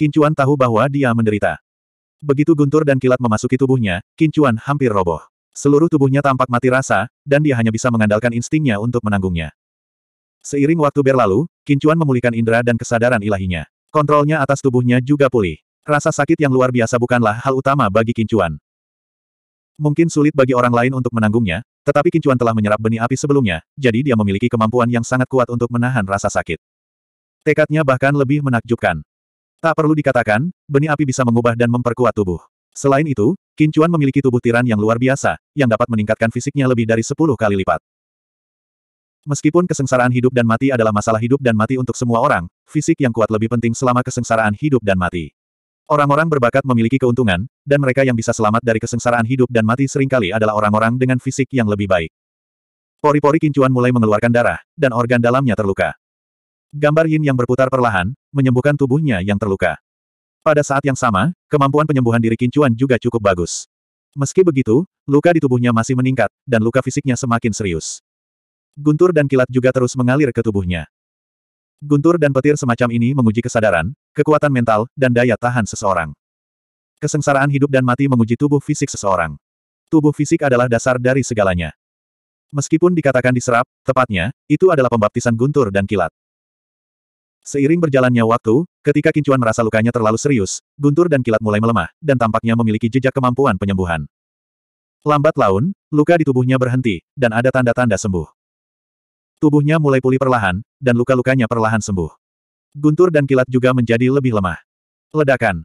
Kincuan tahu bahwa dia menderita. Begitu guntur dan kilat memasuki tubuhnya, Kincuan hampir roboh. Seluruh tubuhnya tampak mati rasa, dan dia hanya bisa mengandalkan instingnya untuk menanggungnya. Seiring waktu berlalu, Kincuan memulihkan indera dan kesadaran ilahinya. Kontrolnya atas tubuhnya juga pulih. Rasa sakit yang luar biasa bukanlah hal utama bagi Kincuan. Mungkin sulit bagi orang lain untuk menanggungnya, tetapi Kincuan telah menyerap benih api sebelumnya, jadi dia memiliki kemampuan yang sangat kuat untuk menahan rasa sakit. Tekadnya bahkan lebih menakjubkan. Tak perlu dikatakan, benih api bisa mengubah dan memperkuat tubuh. Selain itu, Kincuan memiliki tubuh tiran yang luar biasa, yang dapat meningkatkan fisiknya lebih dari 10 kali lipat. Meskipun kesengsaraan hidup dan mati adalah masalah hidup dan mati untuk semua orang, fisik yang kuat lebih penting selama kesengsaraan hidup dan mati. Orang-orang berbakat memiliki keuntungan, dan mereka yang bisa selamat dari kesengsaraan hidup dan mati seringkali adalah orang-orang dengan fisik yang lebih baik. Pori-pori kincuan mulai mengeluarkan darah, dan organ dalamnya terluka. Gambar yin yang berputar perlahan, menyembuhkan tubuhnya yang terluka. Pada saat yang sama, kemampuan penyembuhan diri Kincuan juga cukup bagus. Meski begitu, luka di tubuhnya masih meningkat, dan luka fisiknya semakin serius. Guntur dan kilat juga terus mengalir ke tubuhnya. Guntur dan petir semacam ini menguji kesadaran, kekuatan mental, dan daya tahan seseorang. Kesengsaraan hidup dan mati menguji tubuh fisik seseorang. Tubuh fisik adalah dasar dari segalanya. Meskipun dikatakan diserap, tepatnya, itu adalah pembaptisan guntur dan kilat. Seiring berjalannya waktu, ketika Kincuan merasa lukanya terlalu serius, guntur dan kilat mulai melemah, dan tampaknya memiliki jejak kemampuan penyembuhan. Lambat laun, luka di tubuhnya berhenti, dan ada tanda-tanda sembuh. Tubuhnya mulai pulih perlahan, dan luka-lukanya perlahan sembuh. Guntur dan kilat juga menjadi lebih lemah. Ledakan.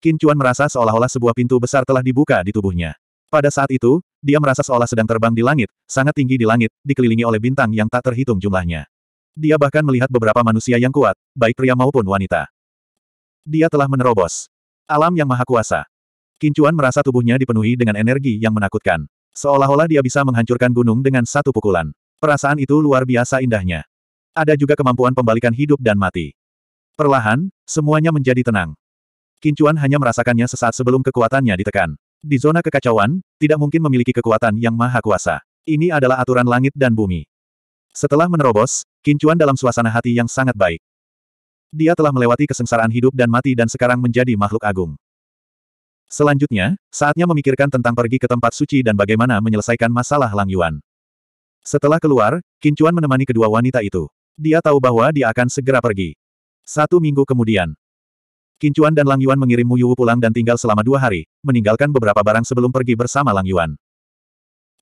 Kincuan merasa seolah-olah sebuah pintu besar telah dibuka di tubuhnya. Pada saat itu, dia merasa seolah sedang terbang di langit, sangat tinggi di langit, dikelilingi oleh bintang yang tak terhitung jumlahnya. Dia bahkan melihat beberapa manusia yang kuat, baik pria maupun wanita. Dia telah menerobos. Alam yang maha kuasa. Kincuan merasa tubuhnya dipenuhi dengan energi yang menakutkan. Seolah-olah dia bisa menghancurkan gunung dengan satu pukulan. Perasaan itu luar biasa indahnya. Ada juga kemampuan pembalikan hidup dan mati. Perlahan, semuanya menjadi tenang. Kincuan hanya merasakannya sesaat sebelum kekuatannya ditekan. Di zona kekacauan, tidak mungkin memiliki kekuatan yang maha kuasa. Ini adalah aturan langit dan bumi. Setelah menerobos, Kincuan dalam suasana hati yang sangat baik. Dia telah melewati kesengsaraan hidup dan mati dan sekarang menjadi makhluk agung. Selanjutnya, saatnya memikirkan tentang pergi ke tempat suci dan bagaimana menyelesaikan masalah Lang Yuan. Setelah keluar, Kincuan menemani kedua wanita itu. Dia tahu bahwa dia akan segera pergi. Satu minggu kemudian, Kincuan dan Lang Yuan mengirim Mu Yuwu pulang dan tinggal selama dua hari, meninggalkan beberapa barang sebelum pergi bersama Lang Yuan.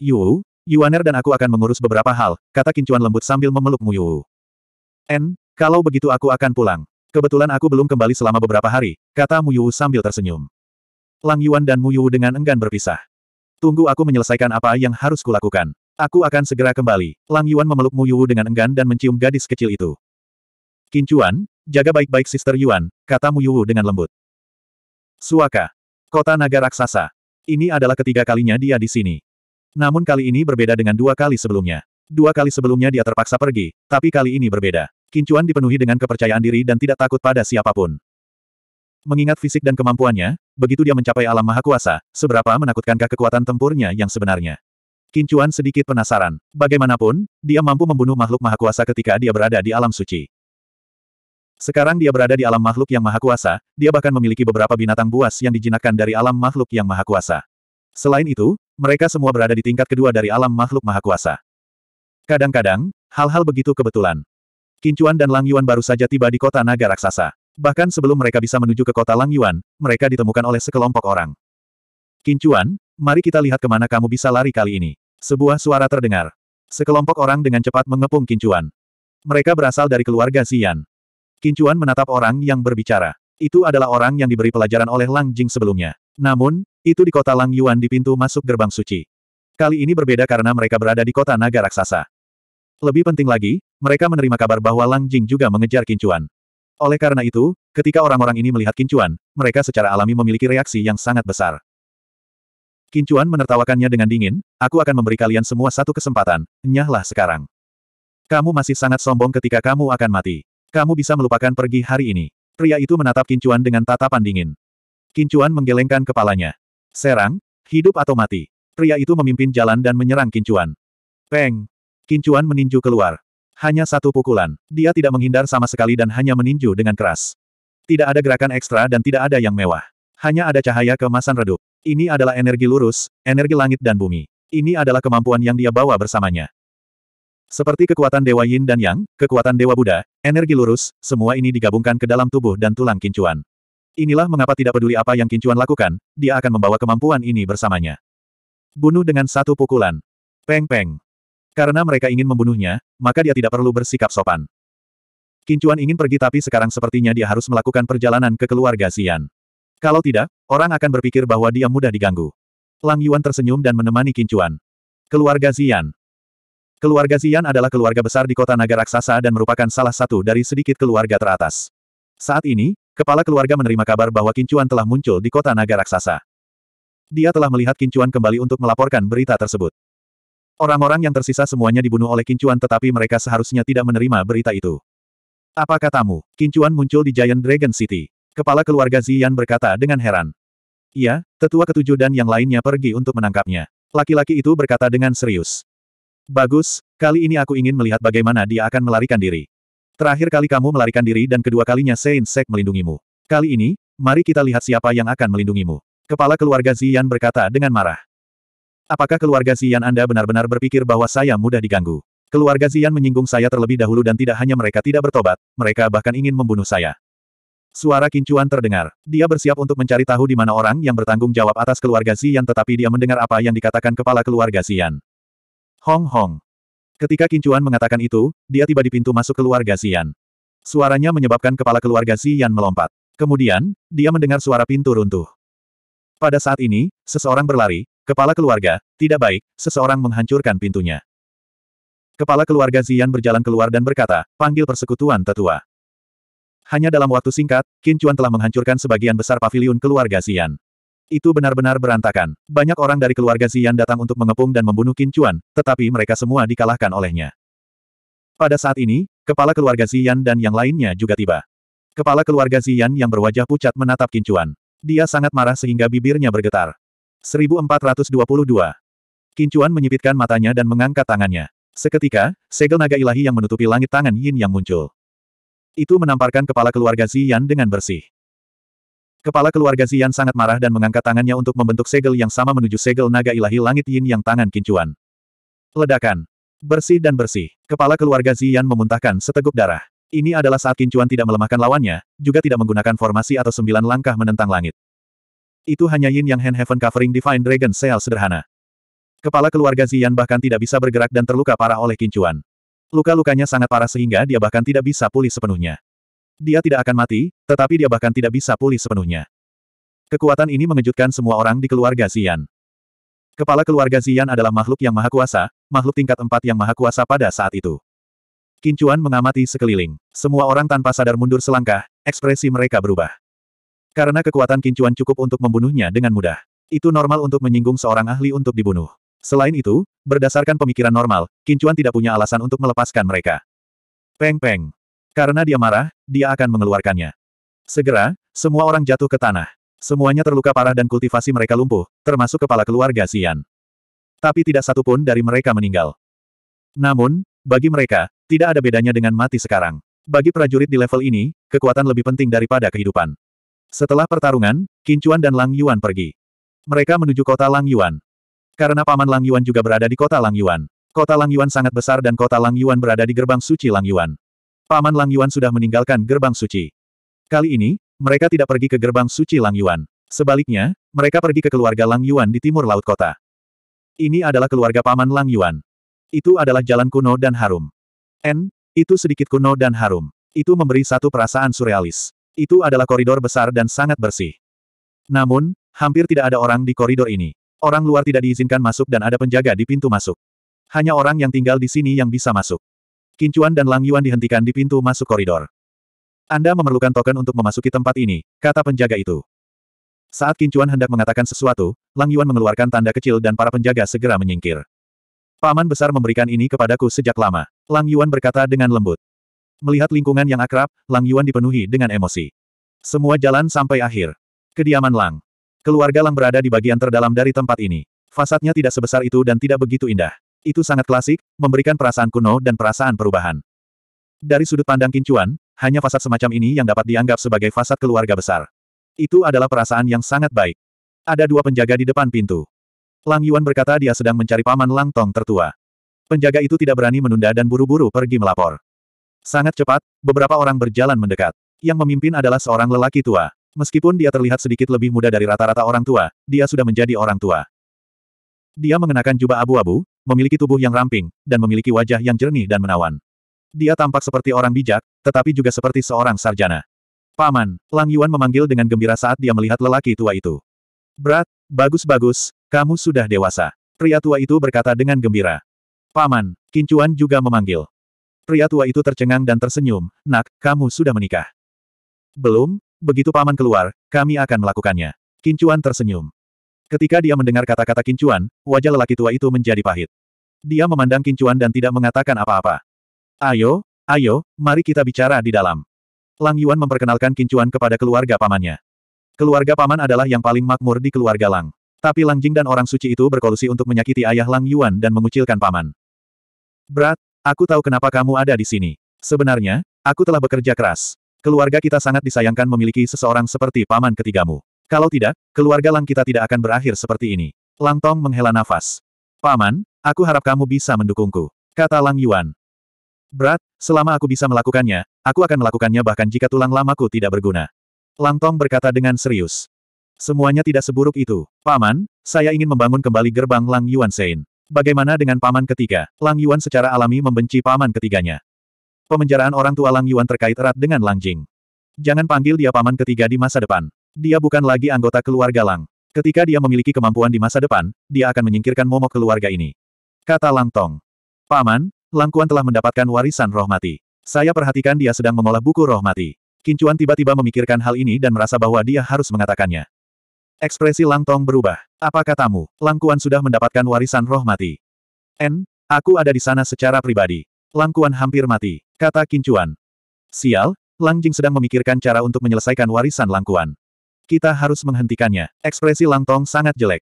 Yuwu, Yuaner dan aku akan mengurus beberapa hal, kata Kincuan lembut sambil memeluk Muyu. N, kalau begitu aku akan pulang. Kebetulan aku belum kembali selama beberapa hari, kata Muyu sambil tersenyum. Lang Yuan dan Muyu dengan enggan berpisah. Tunggu aku menyelesaikan apa yang harus kulakukan. Aku akan segera kembali. Lang Yuan memeluk Muyu dengan enggan dan mencium gadis kecil itu. Kincuan, jaga baik-baik Sister Yuan, kata Muyu dengan lembut. Suaka. Kota naga raksasa. Ini adalah ketiga kalinya dia di sini. Namun kali ini berbeda dengan dua kali sebelumnya. Dua kali sebelumnya dia terpaksa pergi, tapi kali ini berbeda. Kincuan dipenuhi dengan kepercayaan diri dan tidak takut pada siapapun. Mengingat fisik dan kemampuannya, begitu dia mencapai alam maha kuasa, seberapa menakutkankah kekuatan tempurnya yang sebenarnya? Kincuan sedikit penasaran. Bagaimanapun, dia mampu membunuh makhluk maha kuasa ketika dia berada di alam suci. Sekarang dia berada di alam makhluk yang maha kuasa, dia bahkan memiliki beberapa binatang buas yang dijinakkan dari alam makhluk yang maha kuasa. Selain itu, mereka semua berada di tingkat kedua dari alam makhluk maha kuasa. Kadang-kadang, hal-hal begitu kebetulan. Kincuan dan Lang Yuan baru saja tiba di kota naga raksasa. Bahkan sebelum mereka bisa menuju ke kota Lang Yuan, mereka ditemukan oleh sekelompok orang. Kincuan, mari kita lihat kemana kamu bisa lari kali ini. Sebuah suara terdengar. Sekelompok orang dengan cepat mengepung Kincuan. Mereka berasal dari keluarga Xian. Kincuan menatap orang yang berbicara. Itu adalah orang yang diberi pelajaran oleh Lang Jing sebelumnya. Namun, itu di kota Lang Yuan di pintu masuk gerbang suci. Kali ini berbeda karena mereka berada di kota naga raksasa. Lebih penting lagi, mereka menerima kabar bahwa Lang Jing juga mengejar Kincuan. Oleh karena itu, ketika orang-orang ini melihat Kincuan, mereka secara alami memiliki reaksi yang sangat besar. Kincuan menertawakannya dengan dingin, aku akan memberi kalian semua satu kesempatan, nyahlah sekarang. Kamu masih sangat sombong ketika kamu akan mati. Kamu bisa melupakan pergi hari ini. Pria itu menatap Kincuan dengan tatapan dingin. Kincuan menggelengkan kepalanya. Serang, hidup atau mati. Pria itu memimpin jalan dan menyerang Kincuan. Peng! Kincuan meninju keluar. Hanya satu pukulan. Dia tidak menghindar sama sekali dan hanya meninju dengan keras. Tidak ada gerakan ekstra dan tidak ada yang mewah. Hanya ada cahaya kemasan redup. Ini adalah energi lurus, energi langit dan bumi. Ini adalah kemampuan yang dia bawa bersamanya. Seperti kekuatan Dewa Yin dan Yang, kekuatan Dewa Buddha, energi lurus, semua ini digabungkan ke dalam tubuh dan tulang kincuan. Inilah mengapa tidak peduli apa yang Kincuan lakukan, dia akan membawa kemampuan ini bersamanya. Bunuh dengan satu pukulan. Peng-peng. Karena mereka ingin membunuhnya, maka dia tidak perlu bersikap sopan. Kincuan ingin pergi tapi sekarang sepertinya dia harus melakukan perjalanan ke keluarga Xian. Kalau tidak, orang akan berpikir bahwa dia mudah diganggu. Lang Yuan tersenyum dan menemani Kincuan. Keluarga Xian. Keluarga Xian adalah keluarga besar di kota naga raksasa dan merupakan salah satu dari sedikit keluarga teratas. Saat ini, Kepala keluarga menerima kabar bahwa Kincuan telah muncul di kota naga raksasa. Dia telah melihat Kincuan kembali untuk melaporkan berita tersebut. Orang-orang yang tersisa semuanya dibunuh oleh Kincuan tetapi mereka seharusnya tidak menerima berita itu. Apa katamu, Kincuan muncul di Giant Dragon City? Kepala keluarga Zian berkata dengan heran. Iya, tetua ketujuh dan yang lainnya pergi untuk menangkapnya. Laki-laki itu berkata dengan serius. Bagus, kali ini aku ingin melihat bagaimana dia akan melarikan diri. Terakhir kali kamu melarikan diri dan kedua kalinya Sein Sek melindungimu. Kali ini, mari kita lihat siapa yang akan melindungimu. Kepala keluarga Zian berkata dengan marah. Apakah keluarga Zian Anda benar-benar berpikir bahwa saya mudah diganggu? Keluarga Zian menyinggung saya terlebih dahulu dan tidak hanya mereka tidak bertobat, mereka bahkan ingin membunuh saya. Suara kincuan terdengar. Dia bersiap untuk mencari tahu di mana orang yang bertanggung jawab atas keluarga Zian tetapi dia mendengar apa yang dikatakan kepala keluarga Zian. Hong Hong. Ketika Kincuan mengatakan itu, dia tiba di pintu masuk keluarga Xian. Suaranya menyebabkan kepala keluarga Xian melompat. Kemudian, dia mendengar suara pintu runtuh. Pada saat ini, seseorang berlari, kepala keluarga, tidak baik, seseorang menghancurkan pintunya. Kepala keluarga Xian berjalan keluar dan berkata, panggil persekutuan tetua. Hanya dalam waktu singkat, Kincuan telah menghancurkan sebagian besar paviliun keluarga Xian. Itu benar-benar berantakan. Banyak orang dari keluarga Zian datang untuk mengepung dan membunuh Qin Chuan, tetapi mereka semua dikalahkan olehnya. Pada saat ini, kepala keluarga Zian dan yang lainnya juga tiba. Kepala keluarga Zian yang berwajah pucat menatap Qin Chuan. Dia sangat marah sehingga bibirnya bergetar. 1422. Qin Chuan menyipitkan matanya dan mengangkat tangannya. Seketika, segel naga ilahi yang menutupi langit tangan Yin yang muncul. Itu menamparkan kepala keluarga Zian dengan bersih. Kepala keluarga Zian sangat marah dan mengangkat tangannya untuk membentuk segel yang sama menuju segel naga ilahi langit yin yang tangan kincuan. Ledakan. Bersih dan bersih. Kepala keluarga Zian memuntahkan seteguk darah. Ini adalah saat kincuan tidak melemahkan lawannya, juga tidak menggunakan formasi atau sembilan langkah menentang langit. Itu hanya yin yang hand heaven covering divine dragon seal sederhana. Kepala keluarga Zian bahkan tidak bisa bergerak dan terluka parah oleh kincuan. Luka-lukanya sangat parah sehingga dia bahkan tidak bisa pulih sepenuhnya. Dia tidak akan mati, tetapi dia bahkan tidak bisa pulih sepenuhnya. Kekuatan ini mengejutkan semua orang di keluarga Xian. Kepala keluarga Xian adalah makhluk yang maha kuasa, makhluk tingkat empat yang maha kuasa pada saat itu. Kincuan mengamati sekeliling. Semua orang tanpa sadar mundur selangkah, ekspresi mereka berubah. Karena kekuatan Kincuan cukup untuk membunuhnya dengan mudah. Itu normal untuk menyinggung seorang ahli untuk dibunuh. Selain itu, berdasarkan pemikiran normal, Kincuan tidak punya alasan untuk melepaskan mereka. Peng-peng. Karena dia marah, dia akan mengeluarkannya. Segera, semua orang jatuh ke tanah. Semuanya terluka parah dan kultivasi mereka lumpuh, termasuk kepala keluarga Xian. Tapi tidak satu pun dari mereka meninggal. Namun, bagi mereka, tidak ada bedanya dengan mati sekarang. Bagi prajurit di level ini, kekuatan lebih penting daripada kehidupan. Setelah pertarungan, Kincuan dan Lang Yuan pergi. Mereka menuju kota Lang Yuan. Karena paman Lang Yuan juga berada di kota Lang Yuan. Kota Lang Yuan sangat besar dan kota Lang Yuan berada di gerbang suci Lang Yuan. Paman Lang Yuan sudah meninggalkan gerbang suci. Kali ini, mereka tidak pergi ke gerbang suci Lang Yuan. Sebaliknya, mereka pergi ke keluarga Lang Yuan di timur laut kota. Ini adalah keluarga Paman Lang Yuan. Itu adalah jalan kuno dan harum. N, itu sedikit kuno dan harum. Itu memberi satu perasaan surrealis. Itu adalah koridor besar dan sangat bersih. Namun, hampir tidak ada orang di koridor ini. Orang luar tidak diizinkan masuk dan ada penjaga di pintu masuk. Hanya orang yang tinggal di sini yang bisa masuk. Kincuan dan Lang Yuan dihentikan di pintu masuk koridor. Anda memerlukan token untuk memasuki tempat ini, kata penjaga itu. Saat Kincuan hendak mengatakan sesuatu, Lang Yuan mengeluarkan tanda kecil dan para penjaga segera menyingkir. Paman besar memberikan ini kepadaku sejak lama. Lang Yuan berkata dengan lembut. Melihat lingkungan yang akrab, Lang Yuan dipenuhi dengan emosi. Semua jalan sampai akhir. Kediaman Lang. Keluarga Lang berada di bagian terdalam dari tempat ini. Fasadnya tidak sebesar itu dan tidak begitu indah. Itu sangat klasik, memberikan perasaan kuno dan perasaan perubahan. Dari sudut pandang Kincuan, hanya fasad semacam ini yang dapat dianggap sebagai fasad keluarga besar. Itu adalah perasaan yang sangat baik. Ada dua penjaga di depan pintu. Lang Yuan berkata dia sedang mencari paman Lang Tong tertua. Penjaga itu tidak berani menunda dan buru-buru pergi melapor. Sangat cepat, beberapa orang berjalan mendekat. Yang memimpin adalah seorang lelaki tua. Meskipun dia terlihat sedikit lebih muda dari rata-rata orang tua, dia sudah menjadi orang tua. Dia mengenakan jubah abu-abu, memiliki tubuh yang ramping, dan memiliki wajah yang jernih dan menawan. Dia tampak seperti orang bijak, tetapi juga seperti seorang sarjana. Paman, Lang Yuan memanggil dengan gembira saat dia melihat lelaki tua itu. Brat, bagus-bagus, kamu sudah dewasa. Pria tua itu berkata dengan gembira. Paman, Kincuan juga memanggil. Pria tua itu tercengang dan tersenyum, nak, kamu sudah menikah. Belum, begitu paman keluar, kami akan melakukannya. Kincuan tersenyum. Ketika dia mendengar kata-kata Kincuan, wajah lelaki tua itu menjadi pahit. Dia memandang Kincuan dan tidak mengatakan apa-apa. Ayo, ayo, mari kita bicara di dalam. Lang Yuan memperkenalkan Kincuan kepada keluarga pamannya. Keluarga paman adalah yang paling makmur di keluarga Lang. Tapi Lang Jing dan orang suci itu berkolusi untuk menyakiti ayah Lang Yuan dan mengucilkan paman. Berat, aku tahu kenapa kamu ada di sini. Sebenarnya, aku telah bekerja keras. Keluarga kita sangat disayangkan memiliki seseorang seperti paman ketigamu. Kalau tidak, keluarga Lang kita tidak akan berakhir seperti ini. Lang Tong menghela nafas. Paman, aku harap kamu bisa mendukungku. Kata Lang Yuan. Berat, selama aku bisa melakukannya, aku akan melakukannya bahkan jika tulang lamaku tidak berguna. Lang Tong berkata dengan serius. Semuanya tidak seburuk itu. Paman, saya ingin membangun kembali gerbang Lang Yuan Sein. Bagaimana dengan paman ketiga? Lang Yuan secara alami membenci paman ketiganya. Pemenjaraan orang tua Lang Yuan terkait erat dengan Lang Jing. Jangan panggil dia paman ketiga di masa depan. Dia bukan lagi anggota keluarga Lang. Ketika dia memiliki kemampuan di masa depan, dia akan menyingkirkan momok keluarga ini. Kata Lang Tong. Paman, Lang Kuan telah mendapatkan warisan roh mati. Saya perhatikan dia sedang mengolah buku roh mati. Kincuan tiba-tiba memikirkan hal ini dan merasa bahwa dia harus mengatakannya. Ekspresi Lang Tong berubah. Apa katamu, Lang Kuan sudah mendapatkan warisan roh mati? N, aku ada di sana secara pribadi. Lang Kuan hampir mati, kata Kincuan. Sial, Lang Jing sedang memikirkan cara untuk menyelesaikan warisan Lang Kuan. Kita harus menghentikannya. Ekspresi Langtong sangat jelek.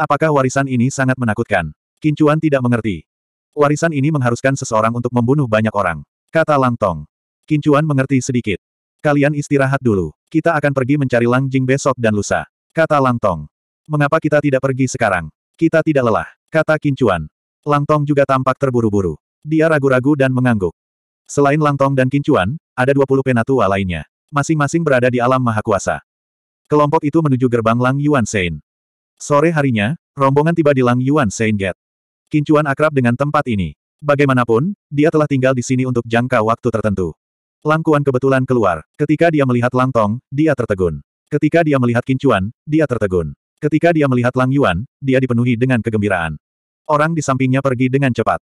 Apakah warisan ini sangat menakutkan? Kincuan tidak mengerti. Warisan ini mengharuskan seseorang untuk membunuh banyak orang. Kata Langtong. Kincuan mengerti sedikit. Kalian istirahat dulu. Kita akan pergi mencari Lang Jing besok dan lusa. Kata Langtong. Mengapa kita tidak pergi sekarang? Kita tidak lelah. Kata Kincuan. Langtong juga tampak terburu-buru. Dia ragu-ragu dan mengangguk. Selain Langtong dan Kincuan, ada 20 penatua lainnya. Masing-masing berada di alam maha kuasa kelompok itu menuju gerbang Lang Yuan Sein. Sore harinya, rombongan tiba di Lang Yuan Sein Gate. Kincuan akrab dengan tempat ini. Bagaimanapun, dia telah tinggal di sini untuk jangka waktu tertentu. Lang Kuan kebetulan keluar. Ketika dia melihat Lang Tong, dia tertegun. Ketika dia melihat Kincuan, dia tertegun. Ketika dia melihat Lang Yuan, dia dipenuhi dengan kegembiraan. Orang di sampingnya pergi dengan cepat.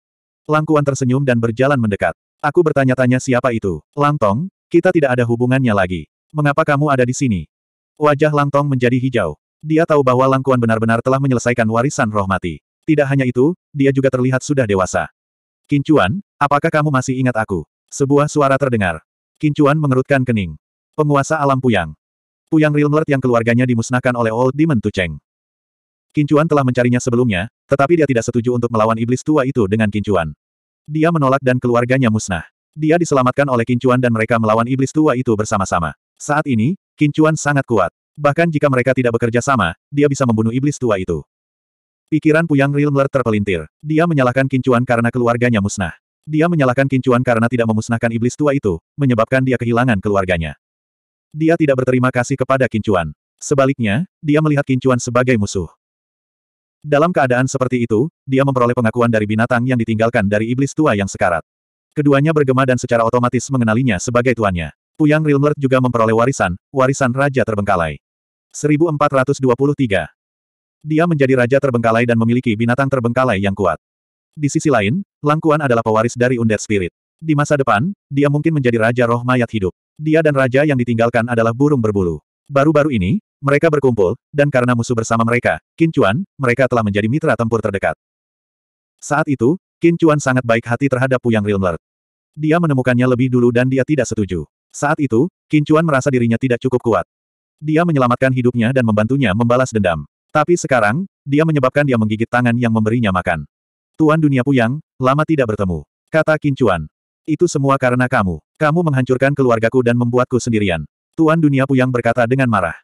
Lang Kuan tersenyum dan berjalan mendekat. Aku bertanya-tanya siapa itu. Lang Tong, kita tidak ada hubungannya lagi. Mengapa kamu ada di sini? Wajah Lang Tong menjadi hijau. Dia tahu bahwa Lang Kuan benar-benar telah menyelesaikan warisan roh mati. Tidak hanya itu, dia juga terlihat sudah dewasa. Kincuan, apakah kamu masih ingat aku? Sebuah suara terdengar. Kincuan mengerutkan kening. Penguasa alam Puyang. Puyang Realmlert yang keluarganya dimusnahkan oleh Old Demon Tucheng. Kincuan telah mencarinya sebelumnya, tetapi dia tidak setuju untuk melawan iblis tua itu dengan Kincuan. Dia menolak dan keluarganya musnah. Dia diselamatkan oleh Kincuan dan mereka melawan iblis tua itu bersama-sama. Saat ini, Kincuan sangat kuat. Bahkan jika mereka tidak bekerja sama, dia bisa membunuh iblis tua itu. Pikiran Puyang Rilmler terpelintir. Dia menyalahkan Kincuan karena keluarganya musnah. Dia menyalahkan Kincuan karena tidak memusnahkan iblis tua itu, menyebabkan dia kehilangan keluarganya. Dia tidak berterima kasih kepada Kincuan. Sebaliknya, dia melihat Kincuan sebagai musuh. Dalam keadaan seperti itu, dia memperoleh pengakuan dari binatang yang ditinggalkan dari iblis tua yang sekarat. Keduanya bergema dan secara otomatis mengenalinya sebagai tuannya. Puyang Rilmert juga memperoleh warisan, warisan Raja Terbengkalai. 1423. Dia menjadi Raja Terbengkalai dan memiliki binatang terbengkalai yang kuat. Di sisi lain, Langkuan adalah pewaris dari Undead Spirit. Di masa depan, dia mungkin menjadi Raja Roh Mayat Hidup. Dia dan Raja yang ditinggalkan adalah burung berbulu. Baru-baru ini, mereka berkumpul, dan karena musuh bersama mereka, Qin Chuan, mereka telah menjadi mitra tempur terdekat. Saat itu, Qin Chuan sangat baik hati terhadap Puyang Rilmert. Dia menemukannya lebih dulu dan dia tidak setuju. Saat itu, Kincuan merasa dirinya tidak cukup kuat. Dia menyelamatkan hidupnya dan membantunya membalas dendam. Tapi sekarang, dia menyebabkan dia menggigit tangan yang memberinya makan. Tuan dunia puyang, lama tidak bertemu. Kata Kincuan. Itu semua karena kamu. Kamu menghancurkan keluargaku dan membuatku sendirian. Tuan dunia puyang berkata dengan marah.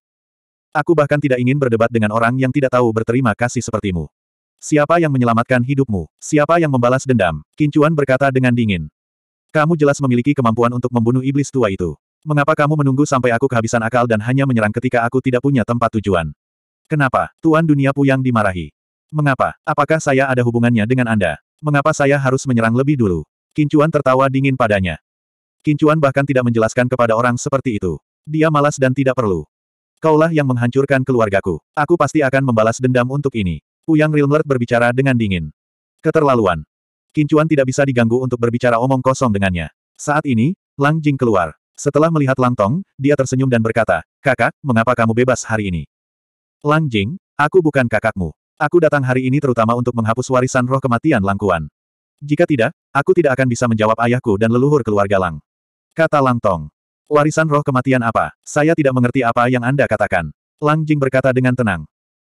Aku bahkan tidak ingin berdebat dengan orang yang tidak tahu berterima kasih sepertimu. Siapa yang menyelamatkan hidupmu? Siapa yang membalas dendam? Kincuan berkata dengan dingin. Kamu jelas memiliki kemampuan untuk membunuh iblis tua itu. Mengapa kamu menunggu sampai aku kehabisan akal dan hanya menyerang ketika aku tidak punya tempat tujuan? Kenapa, Tuan Dunia Puyang dimarahi? Mengapa, apakah saya ada hubungannya dengan Anda? Mengapa saya harus menyerang lebih dulu? Kincuan tertawa dingin padanya. Kincuan bahkan tidak menjelaskan kepada orang seperti itu. Dia malas dan tidak perlu. Kaulah yang menghancurkan keluargaku. Aku pasti akan membalas dendam untuk ini. Puyang Rilmert berbicara dengan dingin. Keterlaluan. Kincuan tidak bisa diganggu untuk berbicara omong kosong dengannya. Saat ini, Lang Jing keluar. Setelah melihat Lang Tong, dia tersenyum dan berkata, Kakak, mengapa kamu bebas hari ini? Lang Jing, aku bukan kakakmu. Aku datang hari ini terutama untuk menghapus warisan roh kematian Lang Kuan. Jika tidak, aku tidak akan bisa menjawab ayahku dan leluhur keluarga Lang. Kata Lang Tong. Warisan roh kematian apa? Saya tidak mengerti apa yang Anda katakan. Lang Jing berkata dengan tenang.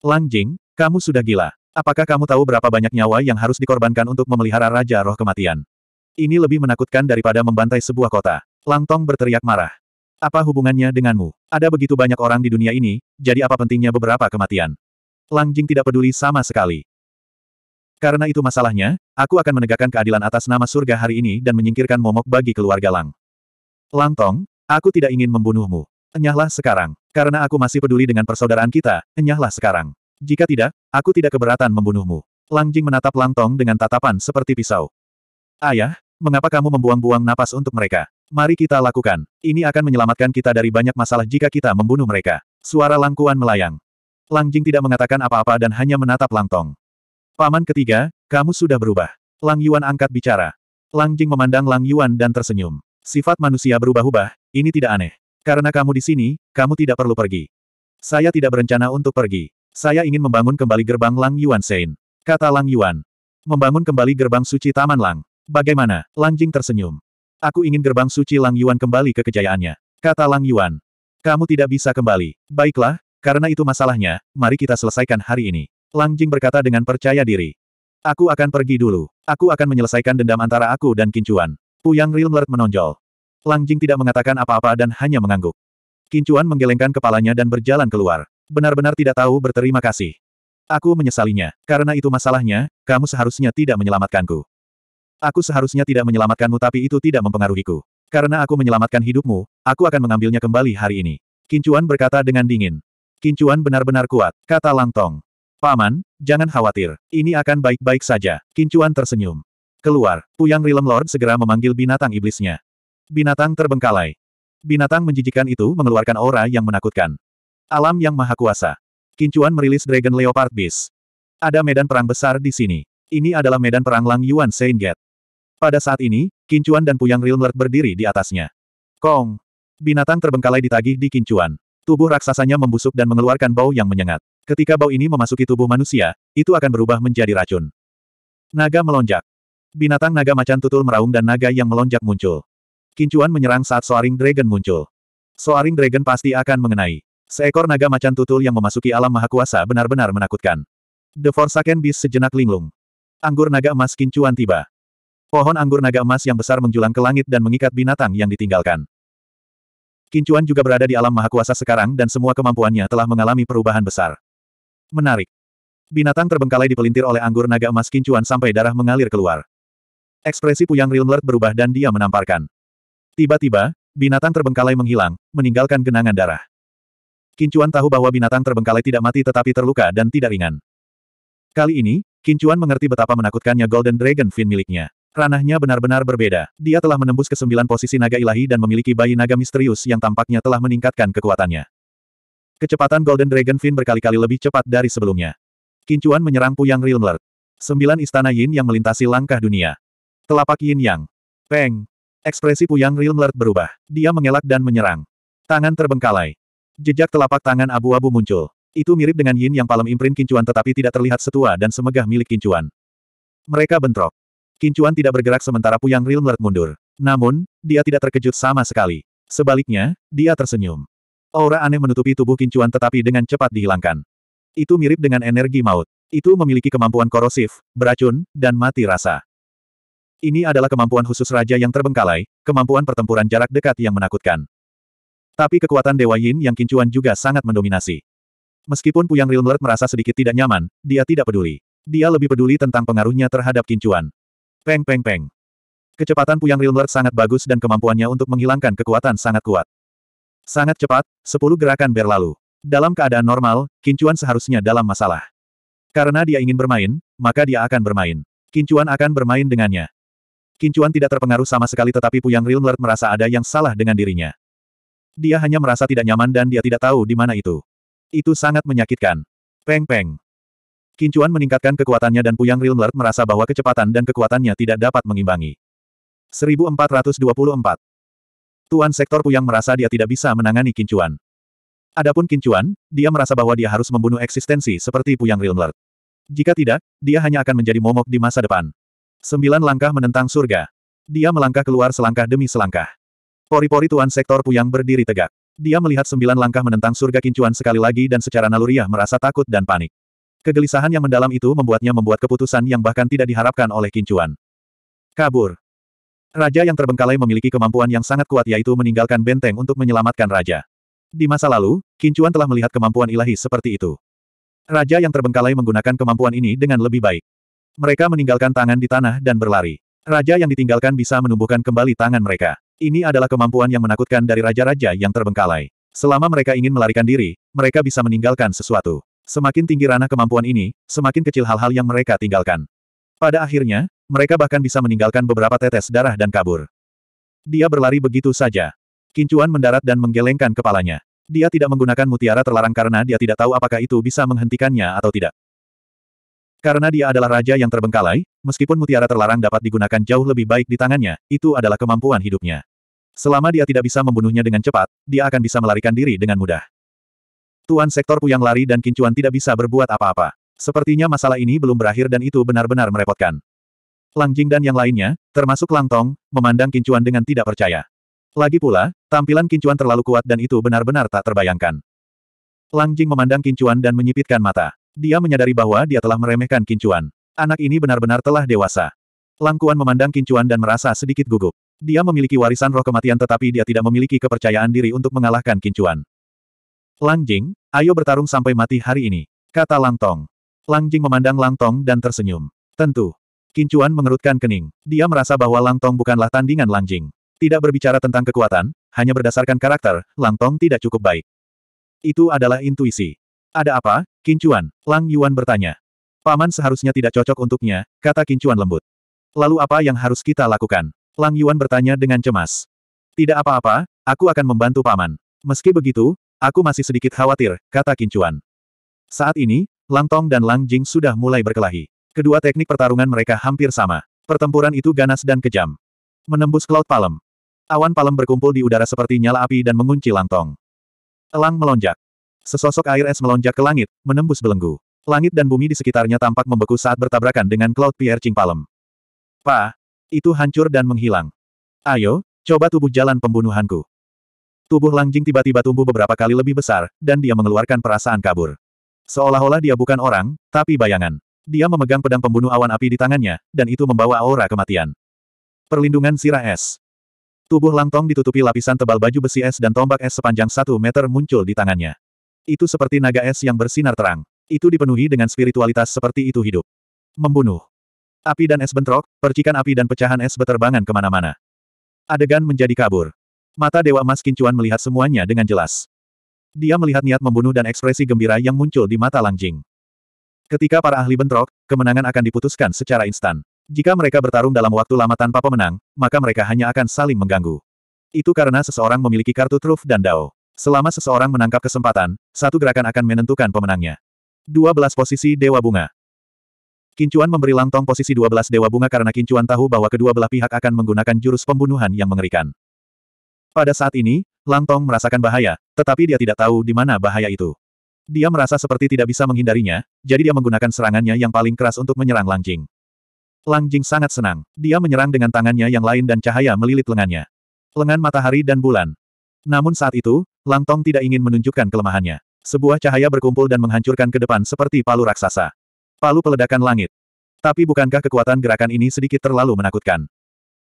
Lang Jing, kamu sudah gila. Apakah kamu tahu berapa banyak nyawa yang harus dikorbankan untuk memelihara Raja Roh Kematian? Ini lebih menakutkan daripada membantai sebuah kota. Langtong berteriak marah. Apa hubungannya denganmu? Ada begitu banyak orang di dunia ini, jadi apa pentingnya beberapa kematian? Lang Jing tidak peduli sama sekali. Karena itu masalahnya, aku akan menegakkan keadilan atas nama surga hari ini dan menyingkirkan momok bagi keluarga Lang. Lang Tong, aku tidak ingin membunuhmu. Enyahlah sekarang. Karena aku masih peduli dengan persaudaraan kita, enyahlah sekarang. Jika tidak, aku tidak keberatan membunuhmu. Lang Jing menatap Lang Tong dengan tatapan seperti pisau. Ayah, mengapa kamu membuang-buang napas untuk mereka? Mari kita lakukan. Ini akan menyelamatkan kita dari banyak masalah jika kita membunuh mereka. Suara Lang Kuan melayang. Lang Jing tidak mengatakan apa-apa dan hanya menatap Lang Tong. Paman ketiga, kamu sudah berubah. Lang Yuan angkat bicara. Lang Jing memandang Lang Yuan dan tersenyum. Sifat manusia berubah-ubah, ini tidak aneh. Karena kamu di sini, kamu tidak perlu pergi. Saya tidak berencana untuk pergi. Saya ingin membangun kembali gerbang Lang Yuan Sein. Kata Lang Yuan. Membangun kembali gerbang suci Taman Lang. Bagaimana? Lang Jing tersenyum. Aku ingin gerbang suci Lang Yuan kembali ke kejayaannya. Kata Lang Yuan. Kamu tidak bisa kembali. Baiklah, karena itu masalahnya, mari kita selesaikan hari ini. Lang Jing berkata dengan percaya diri. Aku akan pergi dulu. Aku akan menyelesaikan dendam antara aku dan Kincuan. Puyang Real Mert menonjol. Lang Jing tidak mengatakan apa-apa dan hanya mengangguk. Kincuan menggelengkan kepalanya dan berjalan keluar. Benar-benar tidak tahu berterima kasih. Aku menyesalinya. Karena itu masalahnya, kamu seharusnya tidak menyelamatkanku. Aku seharusnya tidak menyelamatkanmu tapi itu tidak mempengaruhiku. Karena aku menyelamatkan hidupmu, aku akan mengambilnya kembali hari ini. Kincuan berkata dengan dingin. Kincuan benar-benar kuat, kata Langtong. Paman, jangan khawatir, ini akan baik-baik saja. Kincuan tersenyum. Keluar, Puyang Rilem Lord segera memanggil binatang iblisnya. Binatang terbengkalai. Binatang menjijikan itu mengeluarkan aura yang menakutkan. Alam yang maha kuasa. Kincuan merilis Dragon Leopard Beast. Ada medan perang besar di sini. Ini adalah medan perang Lang Yuan Saint Pada saat ini, Kincuan dan Puyang Rilmert berdiri di atasnya. Kong! Binatang terbengkalai ditagih di Kincuan. Tubuh raksasanya membusuk dan mengeluarkan bau yang menyengat. Ketika bau ini memasuki tubuh manusia, itu akan berubah menjadi racun. Naga melonjak. Binatang naga macan tutul meraung dan naga yang melonjak muncul. Kincuan menyerang saat Soaring Dragon muncul. Soaring Dragon pasti akan mengenai. Seekor naga macan tutul yang memasuki alam maha kuasa benar-benar menakutkan. The Forsaken Beast sejenak linglung. Anggur naga emas kincuan tiba. Pohon anggur naga emas yang besar menjulang ke langit dan mengikat binatang yang ditinggalkan. Kincuan juga berada di alam maha kuasa sekarang dan semua kemampuannya telah mengalami perubahan besar. Menarik. Binatang terbengkalai dipelintir oleh anggur naga emas kincuan sampai darah mengalir keluar. Ekspresi Puyang Rilmlert berubah dan dia menamparkan. Tiba-tiba, binatang terbengkalai menghilang, meninggalkan genangan darah. Kincuan tahu bahwa binatang terbengkalai tidak mati tetapi terluka dan tidak ringan. Kali ini, Kincuan mengerti betapa menakutkannya Golden Dragon Fin miliknya. Ranahnya benar-benar berbeda. Dia telah menembus ke sembilan posisi naga ilahi dan memiliki bayi naga misterius yang tampaknya telah meningkatkan kekuatannya. Kecepatan Golden Dragon Fin berkali-kali lebih cepat dari sebelumnya. Kincuan menyerang Puyang Realmler. Sembilan istana Yin yang melintasi langkah dunia. Telapak Yin Yang. Peng. Ekspresi Puyang Realmler berubah. Dia mengelak dan menyerang. Tangan terbengkalai. Jejak telapak tangan abu-abu muncul. Itu mirip dengan yin yang palem imprint kincuan tetapi tidak terlihat setua dan semegah milik kincuan. Mereka bentrok. Kincuan tidak bergerak sementara Puyang Ril melet mundur. Namun, dia tidak terkejut sama sekali. Sebaliknya, dia tersenyum. Aura aneh menutupi tubuh kincuan tetapi dengan cepat dihilangkan. Itu mirip dengan energi maut. Itu memiliki kemampuan korosif, beracun, dan mati rasa. Ini adalah kemampuan khusus raja yang terbengkalai, kemampuan pertempuran jarak dekat yang menakutkan. Tapi kekuatan Dewa Yin yang kincuan juga sangat mendominasi. Meskipun Puyang Rilmert merasa sedikit tidak nyaman, dia tidak peduli. Dia lebih peduli tentang pengaruhnya terhadap kincuan. Peng peng peng. Kecepatan Puyang Rilmert sangat bagus dan kemampuannya untuk menghilangkan kekuatan sangat kuat. Sangat cepat, sepuluh gerakan berlalu. Dalam keadaan normal, kincuan seharusnya dalam masalah. Karena dia ingin bermain, maka dia akan bermain. Kincuan akan bermain dengannya. Kincuan tidak terpengaruh sama sekali tetapi Puyang Rilmert merasa ada yang salah dengan dirinya. Dia hanya merasa tidak nyaman dan dia tidak tahu di mana itu. Itu sangat menyakitkan. Peng-peng. Kincuan meningkatkan kekuatannya dan Puyang Rilmlert merasa bahwa kecepatan dan kekuatannya tidak dapat mengimbangi. 1424. Tuan Sektor Puyang merasa dia tidak bisa menangani Kincuan. Adapun Kincuan, dia merasa bahwa dia harus membunuh eksistensi seperti Puyang Rilmlert. Jika tidak, dia hanya akan menjadi momok di masa depan. Sembilan langkah menentang surga. Dia melangkah keluar selangkah demi selangkah. Pori-pori Tuan Sektor Puyang berdiri tegak. Dia melihat sembilan langkah menentang surga kincuan sekali lagi dan secara naluriah merasa takut dan panik. Kegelisahan yang mendalam itu membuatnya membuat keputusan yang bahkan tidak diharapkan oleh kincuan. Kabur. Raja yang terbengkalai memiliki kemampuan yang sangat kuat yaitu meninggalkan benteng untuk menyelamatkan raja. Di masa lalu, kincuan telah melihat kemampuan ilahi seperti itu. Raja yang terbengkalai menggunakan kemampuan ini dengan lebih baik. Mereka meninggalkan tangan di tanah dan berlari. Raja yang ditinggalkan bisa menumbuhkan kembali tangan mereka. Ini adalah kemampuan yang menakutkan dari raja-raja yang terbengkalai. Selama mereka ingin melarikan diri, mereka bisa meninggalkan sesuatu. Semakin tinggi ranah kemampuan ini, semakin kecil hal-hal yang mereka tinggalkan. Pada akhirnya, mereka bahkan bisa meninggalkan beberapa tetes darah dan kabur. Dia berlari begitu saja. Kincuan mendarat dan menggelengkan kepalanya. Dia tidak menggunakan mutiara terlarang karena dia tidak tahu apakah itu bisa menghentikannya atau tidak. Karena dia adalah raja yang terbengkalai, meskipun mutiara terlarang dapat digunakan jauh lebih baik di tangannya, itu adalah kemampuan hidupnya. Selama dia tidak bisa membunuhnya dengan cepat, dia akan bisa melarikan diri dengan mudah. Tuan sektor Puyang lari dan Kincuan tidak bisa berbuat apa-apa. Sepertinya masalah ini belum berakhir dan itu benar-benar merepotkan. Lang Jing dan yang lainnya, termasuk Lang Tong, memandang Kincuan dengan tidak percaya. Lagi pula, tampilan Kincuan terlalu kuat dan itu benar-benar tak terbayangkan. Lang Jing memandang Kincuan dan menyipitkan mata. Dia menyadari bahwa dia telah meremehkan Kincuan. Anak ini benar-benar telah dewasa. Langkuan memandang Kincuan dan merasa sedikit gugup. Dia memiliki warisan roh kematian tetapi dia tidak memiliki kepercayaan diri untuk mengalahkan Kincuan. Lang Jing, ayo bertarung sampai mati hari ini, kata Lang Tong. Lang Jing memandang Lang Tong dan tersenyum. Tentu. Kincuan mengerutkan kening. Dia merasa bahwa Lang Tong bukanlah tandingan Lang Jing. Tidak berbicara tentang kekuatan, hanya berdasarkan karakter, Lang Tong tidak cukup baik. Itu adalah intuisi. Ada apa, Kincuan? Lang Yuan bertanya. Paman seharusnya tidak cocok untuknya, kata Kincuan lembut. Lalu apa yang harus kita lakukan? Lang Yuan bertanya dengan cemas. Tidak apa-apa, aku akan membantu paman. Meski begitu, aku masih sedikit khawatir, kata Kincuan. Saat ini, Lang Tong dan Lang Jing sudah mulai berkelahi. Kedua teknik pertarungan mereka hampir sama. Pertempuran itu ganas dan kejam. Menembus Cloud Palem. Awan palem berkumpul di udara seperti nyala api dan mengunci Lang Tong. Lang melonjak. Sesosok air es melonjak ke langit, menembus belenggu. Langit dan bumi di sekitarnya tampak membeku saat bertabrakan dengan Cloud Pierre Ching Palem. Pa! Itu hancur dan menghilang. Ayo, coba tubuh jalan pembunuhanku. Tubuh Langjing tiba-tiba tumbuh beberapa kali lebih besar, dan dia mengeluarkan perasaan kabur. Seolah-olah dia bukan orang, tapi bayangan. Dia memegang pedang pembunuh awan api di tangannya, dan itu membawa aura kematian. Perlindungan sirah es. Tubuh Langtong ditutupi lapisan tebal baju besi es dan tombak es sepanjang satu meter muncul di tangannya. Itu seperti naga es yang bersinar terang. Itu dipenuhi dengan spiritualitas seperti itu hidup. Membunuh. Api dan es bentrok, percikan api dan pecahan es beterbangan kemana-mana. Adegan menjadi kabur. Mata Dewa Mas Kincuan melihat semuanya dengan jelas. Dia melihat niat membunuh dan ekspresi gembira yang muncul di mata Langjing. Ketika para ahli bentrok, kemenangan akan diputuskan secara instan. Jika mereka bertarung dalam waktu lama tanpa pemenang, maka mereka hanya akan saling mengganggu. Itu karena seseorang memiliki kartu truf dan dao. Selama seseorang menangkap kesempatan, satu gerakan akan menentukan pemenangnya. 12 posisi Dewa Bunga Kincuan memberi Langtong posisi 12 Dewa Bunga karena Kincuan tahu bahwa kedua belah pihak akan menggunakan jurus pembunuhan yang mengerikan. Pada saat ini, Langtong merasakan bahaya, tetapi dia tidak tahu di mana bahaya itu. Dia merasa seperti tidak bisa menghindarinya, jadi dia menggunakan serangannya yang paling keras untuk menyerang Lang Jing. Lang Jing sangat senang. Dia menyerang dengan tangannya yang lain dan cahaya melilit lengannya. Lengan matahari dan bulan. Namun saat itu, Lang Tong tidak ingin menunjukkan kelemahannya. Sebuah cahaya berkumpul dan menghancurkan ke depan seperti palu raksasa. Palu peledakan langit. Tapi bukankah kekuatan gerakan ini sedikit terlalu menakutkan?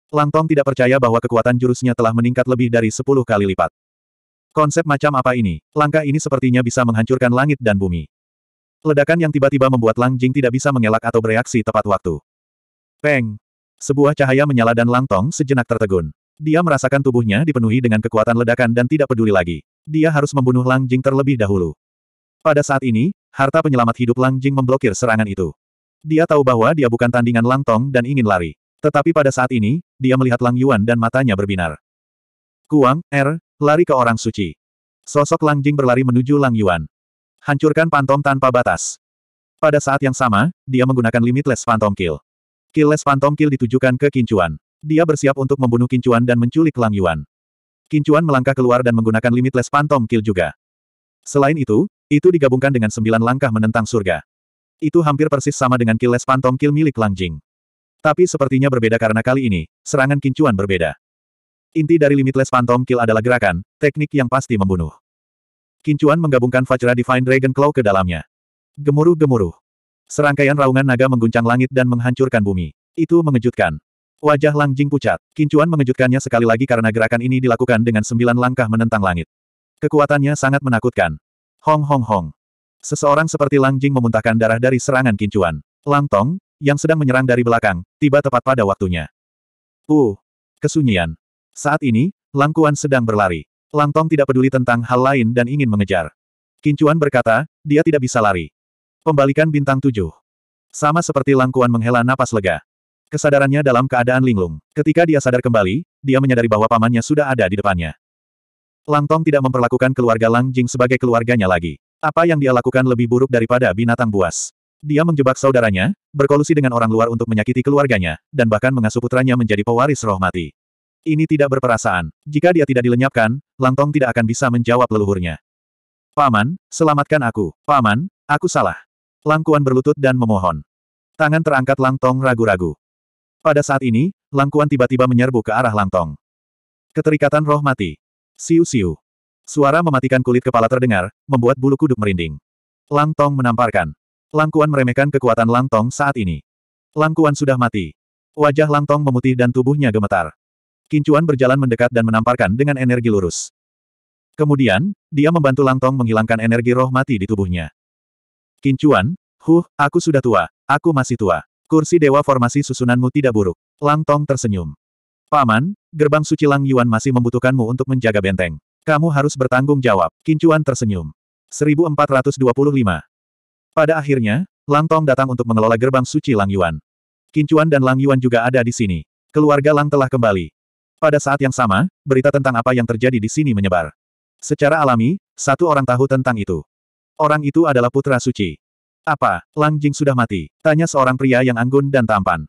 Lang Tong tidak percaya bahwa kekuatan jurusnya telah meningkat lebih dari 10 kali lipat. Konsep macam apa ini? Langkah ini sepertinya bisa menghancurkan langit dan bumi. Ledakan yang tiba-tiba membuat Lang Jing tidak bisa mengelak atau bereaksi tepat waktu. Peng! Sebuah cahaya menyala dan Lang Tong sejenak tertegun. Dia merasakan tubuhnya dipenuhi dengan kekuatan ledakan dan tidak peduli lagi. Dia harus membunuh Lang Jing terlebih dahulu. Pada saat ini, harta penyelamat hidup Lang Jing memblokir serangan itu. Dia tahu bahwa dia bukan tandingan Lang Tong dan ingin lari. Tetapi pada saat ini, dia melihat Lang Yuan dan matanya berbinar. Kuang, Er, lari ke orang suci. Sosok Lang Jing berlari menuju Lang Yuan. Hancurkan pantom tanpa batas. Pada saat yang sama, dia menggunakan limitless phantom kill. Killless phantom kill ditujukan ke Kincuan. Dia bersiap untuk membunuh Kincuan dan menculik Lang Yuan. Kincuan melangkah keluar dan menggunakan limitless phantom kill juga. Selain itu, itu digabungkan dengan sembilan langkah menentang surga. Itu hampir persis sama dengan killless phantom kill milik Lang Jing. Tapi sepertinya berbeda karena kali ini, serangan Kincuan berbeda. Inti dari limitless phantom kill adalah gerakan, teknik yang pasti membunuh. Kincuan menggabungkan Fajra Divine Dragon Claw ke dalamnya. Gemuruh-gemuruh. Serangkaian raungan naga mengguncang langit dan menghancurkan bumi. Itu mengejutkan. Wajah Lang Jing pucat. Kincuan mengejutkannya sekali lagi karena gerakan ini dilakukan dengan sembilan langkah menentang langit. Kekuatannya sangat menakutkan. Hong hong hong. Seseorang seperti Lang Jing memuntahkan darah dari serangan Kincuan. Lang Tong, yang sedang menyerang dari belakang, tiba tepat pada waktunya. Uh, kesunyian. Saat ini, Lang Kuan sedang berlari. Lang Tong tidak peduli tentang hal lain dan ingin mengejar. Kincuan berkata, dia tidak bisa lari. Pembalikan bintang tujuh. Sama seperti Lang Kuan menghela napas lega. Kesadarannya dalam keadaan linglung. Ketika dia sadar kembali, dia menyadari bahwa pamannya sudah ada di depannya. Lang Tong tidak memperlakukan keluarga Lang Jing sebagai keluarganya lagi. Apa yang dia lakukan lebih buruk daripada binatang buas. Dia menjebak saudaranya, berkolusi dengan orang luar untuk menyakiti keluarganya, dan bahkan mengasuh putranya menjadi pewaris roh mati. Ini tidak berperasaan. Jika dia tidak dilenyapkan, Lang Tong tidak akan bisa menjawab leluhurnya. Paman, selamatkan aku. Paman, aku salah. Langkuan berlutut dan memohon. Tangan terangkat Lang Tong ragu-ragu. Pada saat ini, Langkuan tiba-tiba menyerbu ke arah Langtong. Keterikatan roh mati. Siu-siu. Suara mematikan kulit kepala terdengar, membuat bulu kuduk merinding. Langtong menamparkan. Langkuan meremehkan kekuatan Langtong saat ini. Langkuan sudah mati. Wajah Langtong memutih dan tubuhnya gemetar. Kincuan berjalan mendekat dan menamparkan dengan energi lurus. Kemudian, dia membantu Langtong menghilangkan energi roh mati di tubuhnya. Kincuan, huh, aku sudah tua, aku masih tua. Kursi dewa formasi susunanmu tidak buruk. Lang Tong tersenyum. Paman, gerbang suci Lang Yuan masih membutuhkanmu untuk menjaga benteng. Kamu harus bertanggung jawab. Kincuan tersenyum. 1425. Pada akhirnya, Lang Tong datang untuk mengelola gerbang suci Lang Yuan. Kincuan dan Lang Yuan juga ada di sini. Keluarga Lang telah kembali. Pada saat yang sama, berita tentang apa yang terjadi di sini menyebar. Secara alami, satu orang tahu tentang itu. Orang itu adalah putra suci. Apa, Lang Jing sudah mati? Tanya seorang pria yang anggun dan tampan.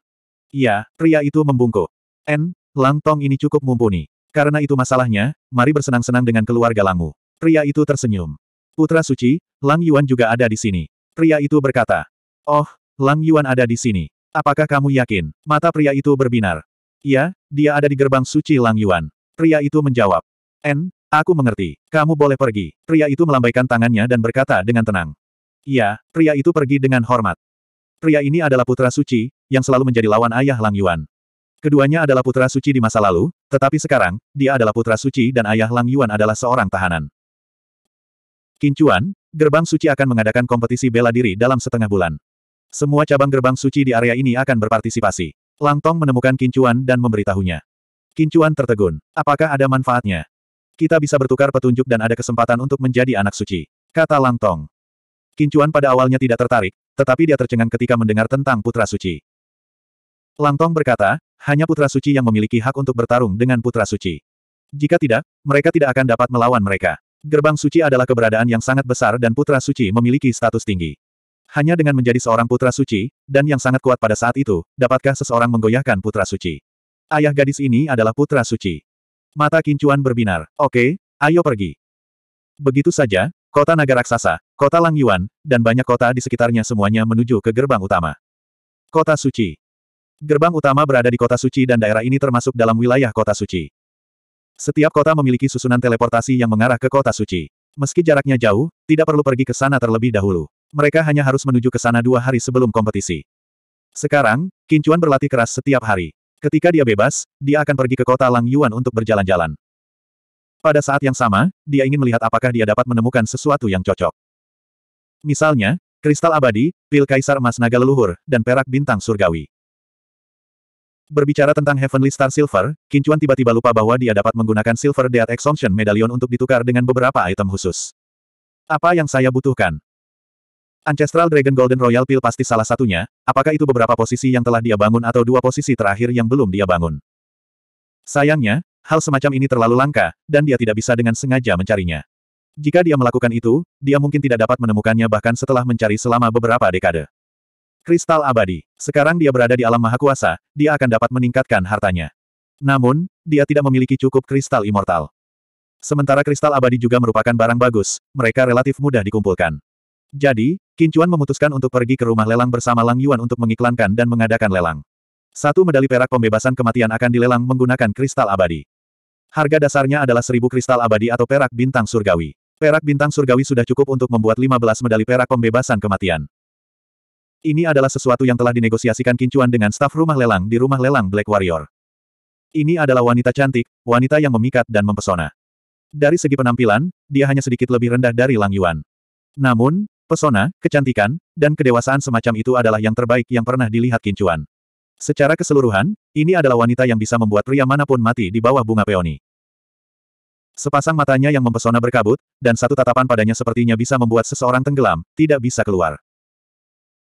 Iya, pria itu membungkuk. N, Lang Tong ini cukup mumpuni. Karena itu masalahnya, mari bersenang-senang dengan keluarga Langmu. Pria itu tersenyum. Putra suci, Lang Yuan juga ada di sini. Pria itu berkata. Oh, Lang Yuan ada di sini. Apakah kamu yakin? Mata pria itu berbinar. Iya, dia ada di gerbang suci Lang Yuan. Pria itu menjawab. N, aku mengerti. Kamu boleh pergi. Pria itu melambaikan tangannya dan berkata dengan tenang. Iya, pria itu pergi dengan hormat. Pria ini adalah putra suci, yang selalu menjadi lawan ayah Lang Yuan. Keduanya adalah putra suci di masa lalu, tetapi sekarang, dia adalah putra suci dan ayah Lang Yuan adalah seorang tahanan. Kincuan, gerbang suci akan mengadakan kompetisi bela diri dalam setengah bulan. Semua cabang gerbang suci di area ini akan berpartisipasi. Lang Tong menemukan Kincuan dan memberitahunya. Kincuan tertegun. Apakah ada manfaatnya? Kita bisa bertukar petunjuk dan ada kesempatan untuk menjadi anak suci. Kata Lang Tong. Kincuan pada awalnya tidak tertarik, tetapi dia tercengang ketika mendengar tentang Putra Suci. Langtong berkata, hanya Putra Suci yang memiliki hak untuk bertarung dengan Putra Suci. Jika tidak, mereka tidak akan dapat melawan mereka. Gerbang Suci adalah keberadaan yang sangat besar dan Putra Suci memiliki status tinggi. Hanya dengan menjadi seorang Putra Suci, dan yang sangat kuat pada saat itu, dapatkah seseorang menggoyahkan Putra Suci? Ayah gadis ini adalah Putra Suci. Mata Kincuan berbinar. Oke, ayo pergi. Begitu saja, Kota naga raksasa, kota Lang Yuan, dan banyak kota di sekitarnya semuanya menuju ke gerbang utama. Kota Suci Gerbang utama berada di kota suci dan daerah ini termasuk dalam wilayah kota suci. Setiap kota memiliki susunan teleportasi yang mengarah ke kota suci. Meski jaraknya jauh, tidak perlu pergi ke sana terlebih dahulu. Mereka hanya harus menuju ke sana dua hari sebelum kompetisi. Sekarang, Kincuan berlatih keras setiap hari. Ketika dia bebas, dia akan pergi ke kota Lang Yuan untuk berjalan-jalan. Pada saat yang sama, dia ingin melihat apakah dia dapat menemukan sesuatu yang cocok. Misalnya, kristal abadi, pil kaisar emas naga leluhur, dan perak bintang surgawi. Berbicara tentang Heavenly Star Silver, Kincuan tiba-tiba lupa bahwa dia dapat menggunakan Silver Death Exemption Medallion untuk ditukar dengan beberapa item khusus. Apa yang saya butuhkan? Ancestral Dragon Golden Royal Pill pasti salah satunya, apakah itu beberapa posisi yang telah dia bangun atau dua posisi terakhir yang belum dia bangun. Sayangnya, hal semacam ini terlalu langka, dan dia tidak bisa dengan sengaja mencarinya. Jika dia melakukan itu, dia mungkin tidak dapat menemukannya bahkan setelah mencari selama beberapa dekade. Kristal abadi. Sekarang dia berada di alam maha kuasa, dia akan dapat meningkatkan hartanya. Namun, dia tidak memiliki cukup kristal immortal. Sementara kristal abadi juga merupakan barang bagus, mereka relatif mudah dikumpulkan. Jadi, Kincuan memutuskan untuk pergi ke rumah lelang bersama Lang Yuan untuk mengiklankan dan mengadakan lelang. Satu medali perak pembebasan kematian akan dilelang menggunakan kristal abadi. Harga dasarnya adalah seribu kristal abadi atau perak bintang surgawi. Perak bintang surgawi sudah cukup untuk membuat 15 medali perak pembebasan kematian. Ini adalah sesuatu yang telah dinegosiasikan Kincuan dengan staf rumah lelang di rumah lelang Black Warrior. Ini adalah wanita cantik, wanita yang memikat dan mempesona. Dari segi penampilan, dia hanya sedikit lebih rendah dari Lang Yuan. Namun, pesona, kecantikan, dan kedewasaan semacam itu adalah yang terbaik yang pernah dilihat Kincuan. Secara keseluruhan, ini adalah wanita yang bisa membuat pria manapun mati di bawah bunga peoni. Sepasang matanya yang mempesona berkabut, dan satu tatapan padanya sepertinya bisa membuat seseorang tenggelam, tidak bisa keluar.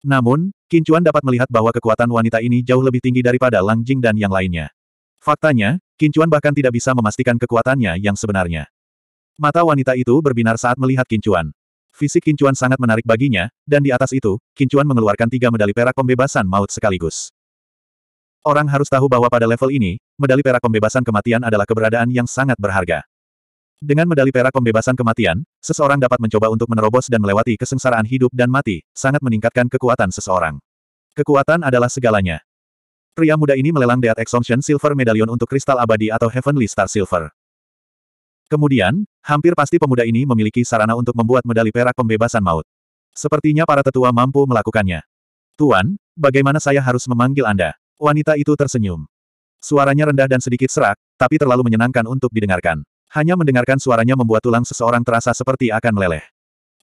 Namun, Kincuan dapat melihat bahwa kekuatan wanita ini jauh lebih tinggi daripada Lang Jing dan yang lainnya. Faktanya, Kincuan bahkan tidak bisa memastikan kekuatannya yang sebenarnya. Mata wanita itu berbinar saat melihat Kincuan. Fisik Kincuan sangat menarik baginya, dan di atas itu, Kincuan mengeluarkan tiga medali perak pembebasan maut sekaligus. Orang harus tahu bahwa pada level ini, medali perak pembebasan kematian adalah keberadaan yang sangat berharga. Dengan medali perak pembebasan kematian, seseorang dapat mencoba untuk menerobos dan melewati kesengsaraan hidup dan mati, sangat meningkatkan kekuatan seseorang. Kekuatan adalah segalanya. Pria muda ini melelang Death Exemption Silver Medallion untuk Kristal Abadi atau Heavenly Star Silver. Kemudian, hampir pasti pemuda ini memiliki sarana untuk membuat medali perak pembebasan maut. Sepertinya para tetua mampu melakukannya. Tuan, bagaimana saya harus memanggil Anda? Wanita itu tersenyum. Suaranya rendah dan sedikit serak, tapi terlalu menyenangkan untuk didengarkan. Hanya mendengarkan suaranya membuat tulang seseorang terasa seperti akan meleleh.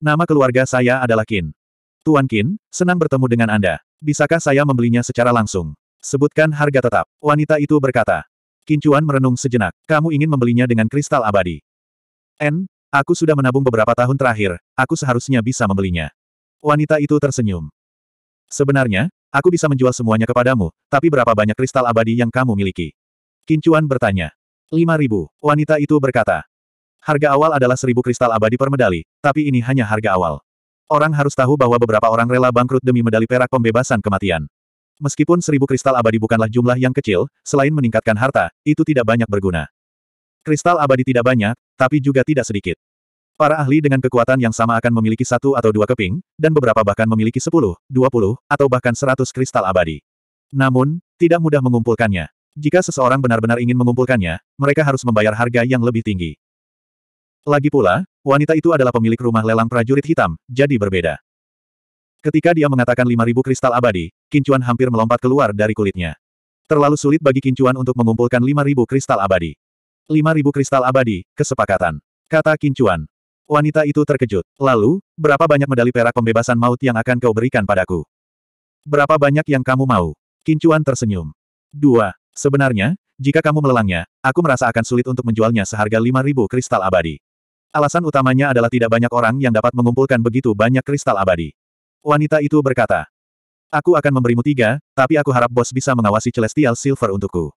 Nama keluarga saya adalah Kin. Tuan Kin, senang bertemu dengan Anda. Bisakah saya membelinya secara langsung? Sebutkan harga tetap. Wanita itu berkata. Kincuan merenung sejenak. Kamu ingin membelinya dengan kristal abadi. N, aku sudah menabung beberapa tahun terakhir, aku seharusnya bisa membelinya. Wanita itu tersenyum. Sebenarnya, Aku bisa menjual semuanya kepadamu, tapi berapa banyak kristal abadi yang kamu miliki? Kincuan bertanya. Lima ribu, wanita itu berkata. Harga awal adalah seribu kristal abadi per medali, tapi ini hanya harga awal. Orang harus tahu bahwa beberapa orang rela bangkrut demi medali perak pembebasan kematian. Meskipun seribu kristal abadi bukanlah jumlah yang kecil, selain meningkatkan harta, itu tidak banyak berguna. Kristal abadi tidak banyak, tapi juga tidak sedikit. Para ahli dengan kekuatan yang sama akan memiliki satu atau dua keping, dan beberapa bahkan memiliki sepuluh, dua puluh, atau bahkan seratus kristal abadi. Namun, tidak mudah mengumpulkannya. Jika seseorang benar-benar ingin mengumpulkannya, mereka harus membayar harga yang lebih tinggi. Lagi pula, wanita itu adalah pemilik rumah lelang prajurit hitam, jadi berbeda. Ketika dia mengatakan 5.000 kristal abadi, Kincuan hampir melompat keluar dari kulitnya. Terlalu sulit bagi Kincuan untuk mengumpulkan 5.000 kristal abadi. 5.000 kristal abadi, kesepakatan. Kata Kincuan, Wanita itu terkejut. Lalu, berapa banyak medali perak pembebasan maut yang akan kau berikan padaku? Berapa banyak yang kamu mau? Kincuan tersenyum. Dua. Sebenarnya, jika kamu melelangnya, aku merasa akan sulit untuk menjualnya seharga 5.000 kristal abadi. Alasan utamanya adalah tidak banyak orang yang dapat mengumpulkan begitu banyak kristal abadi. Wanita itu berkata, Aku akan memberimu tiga, tapi aku harap bos bisa mengawasi Celestial Silver untukku.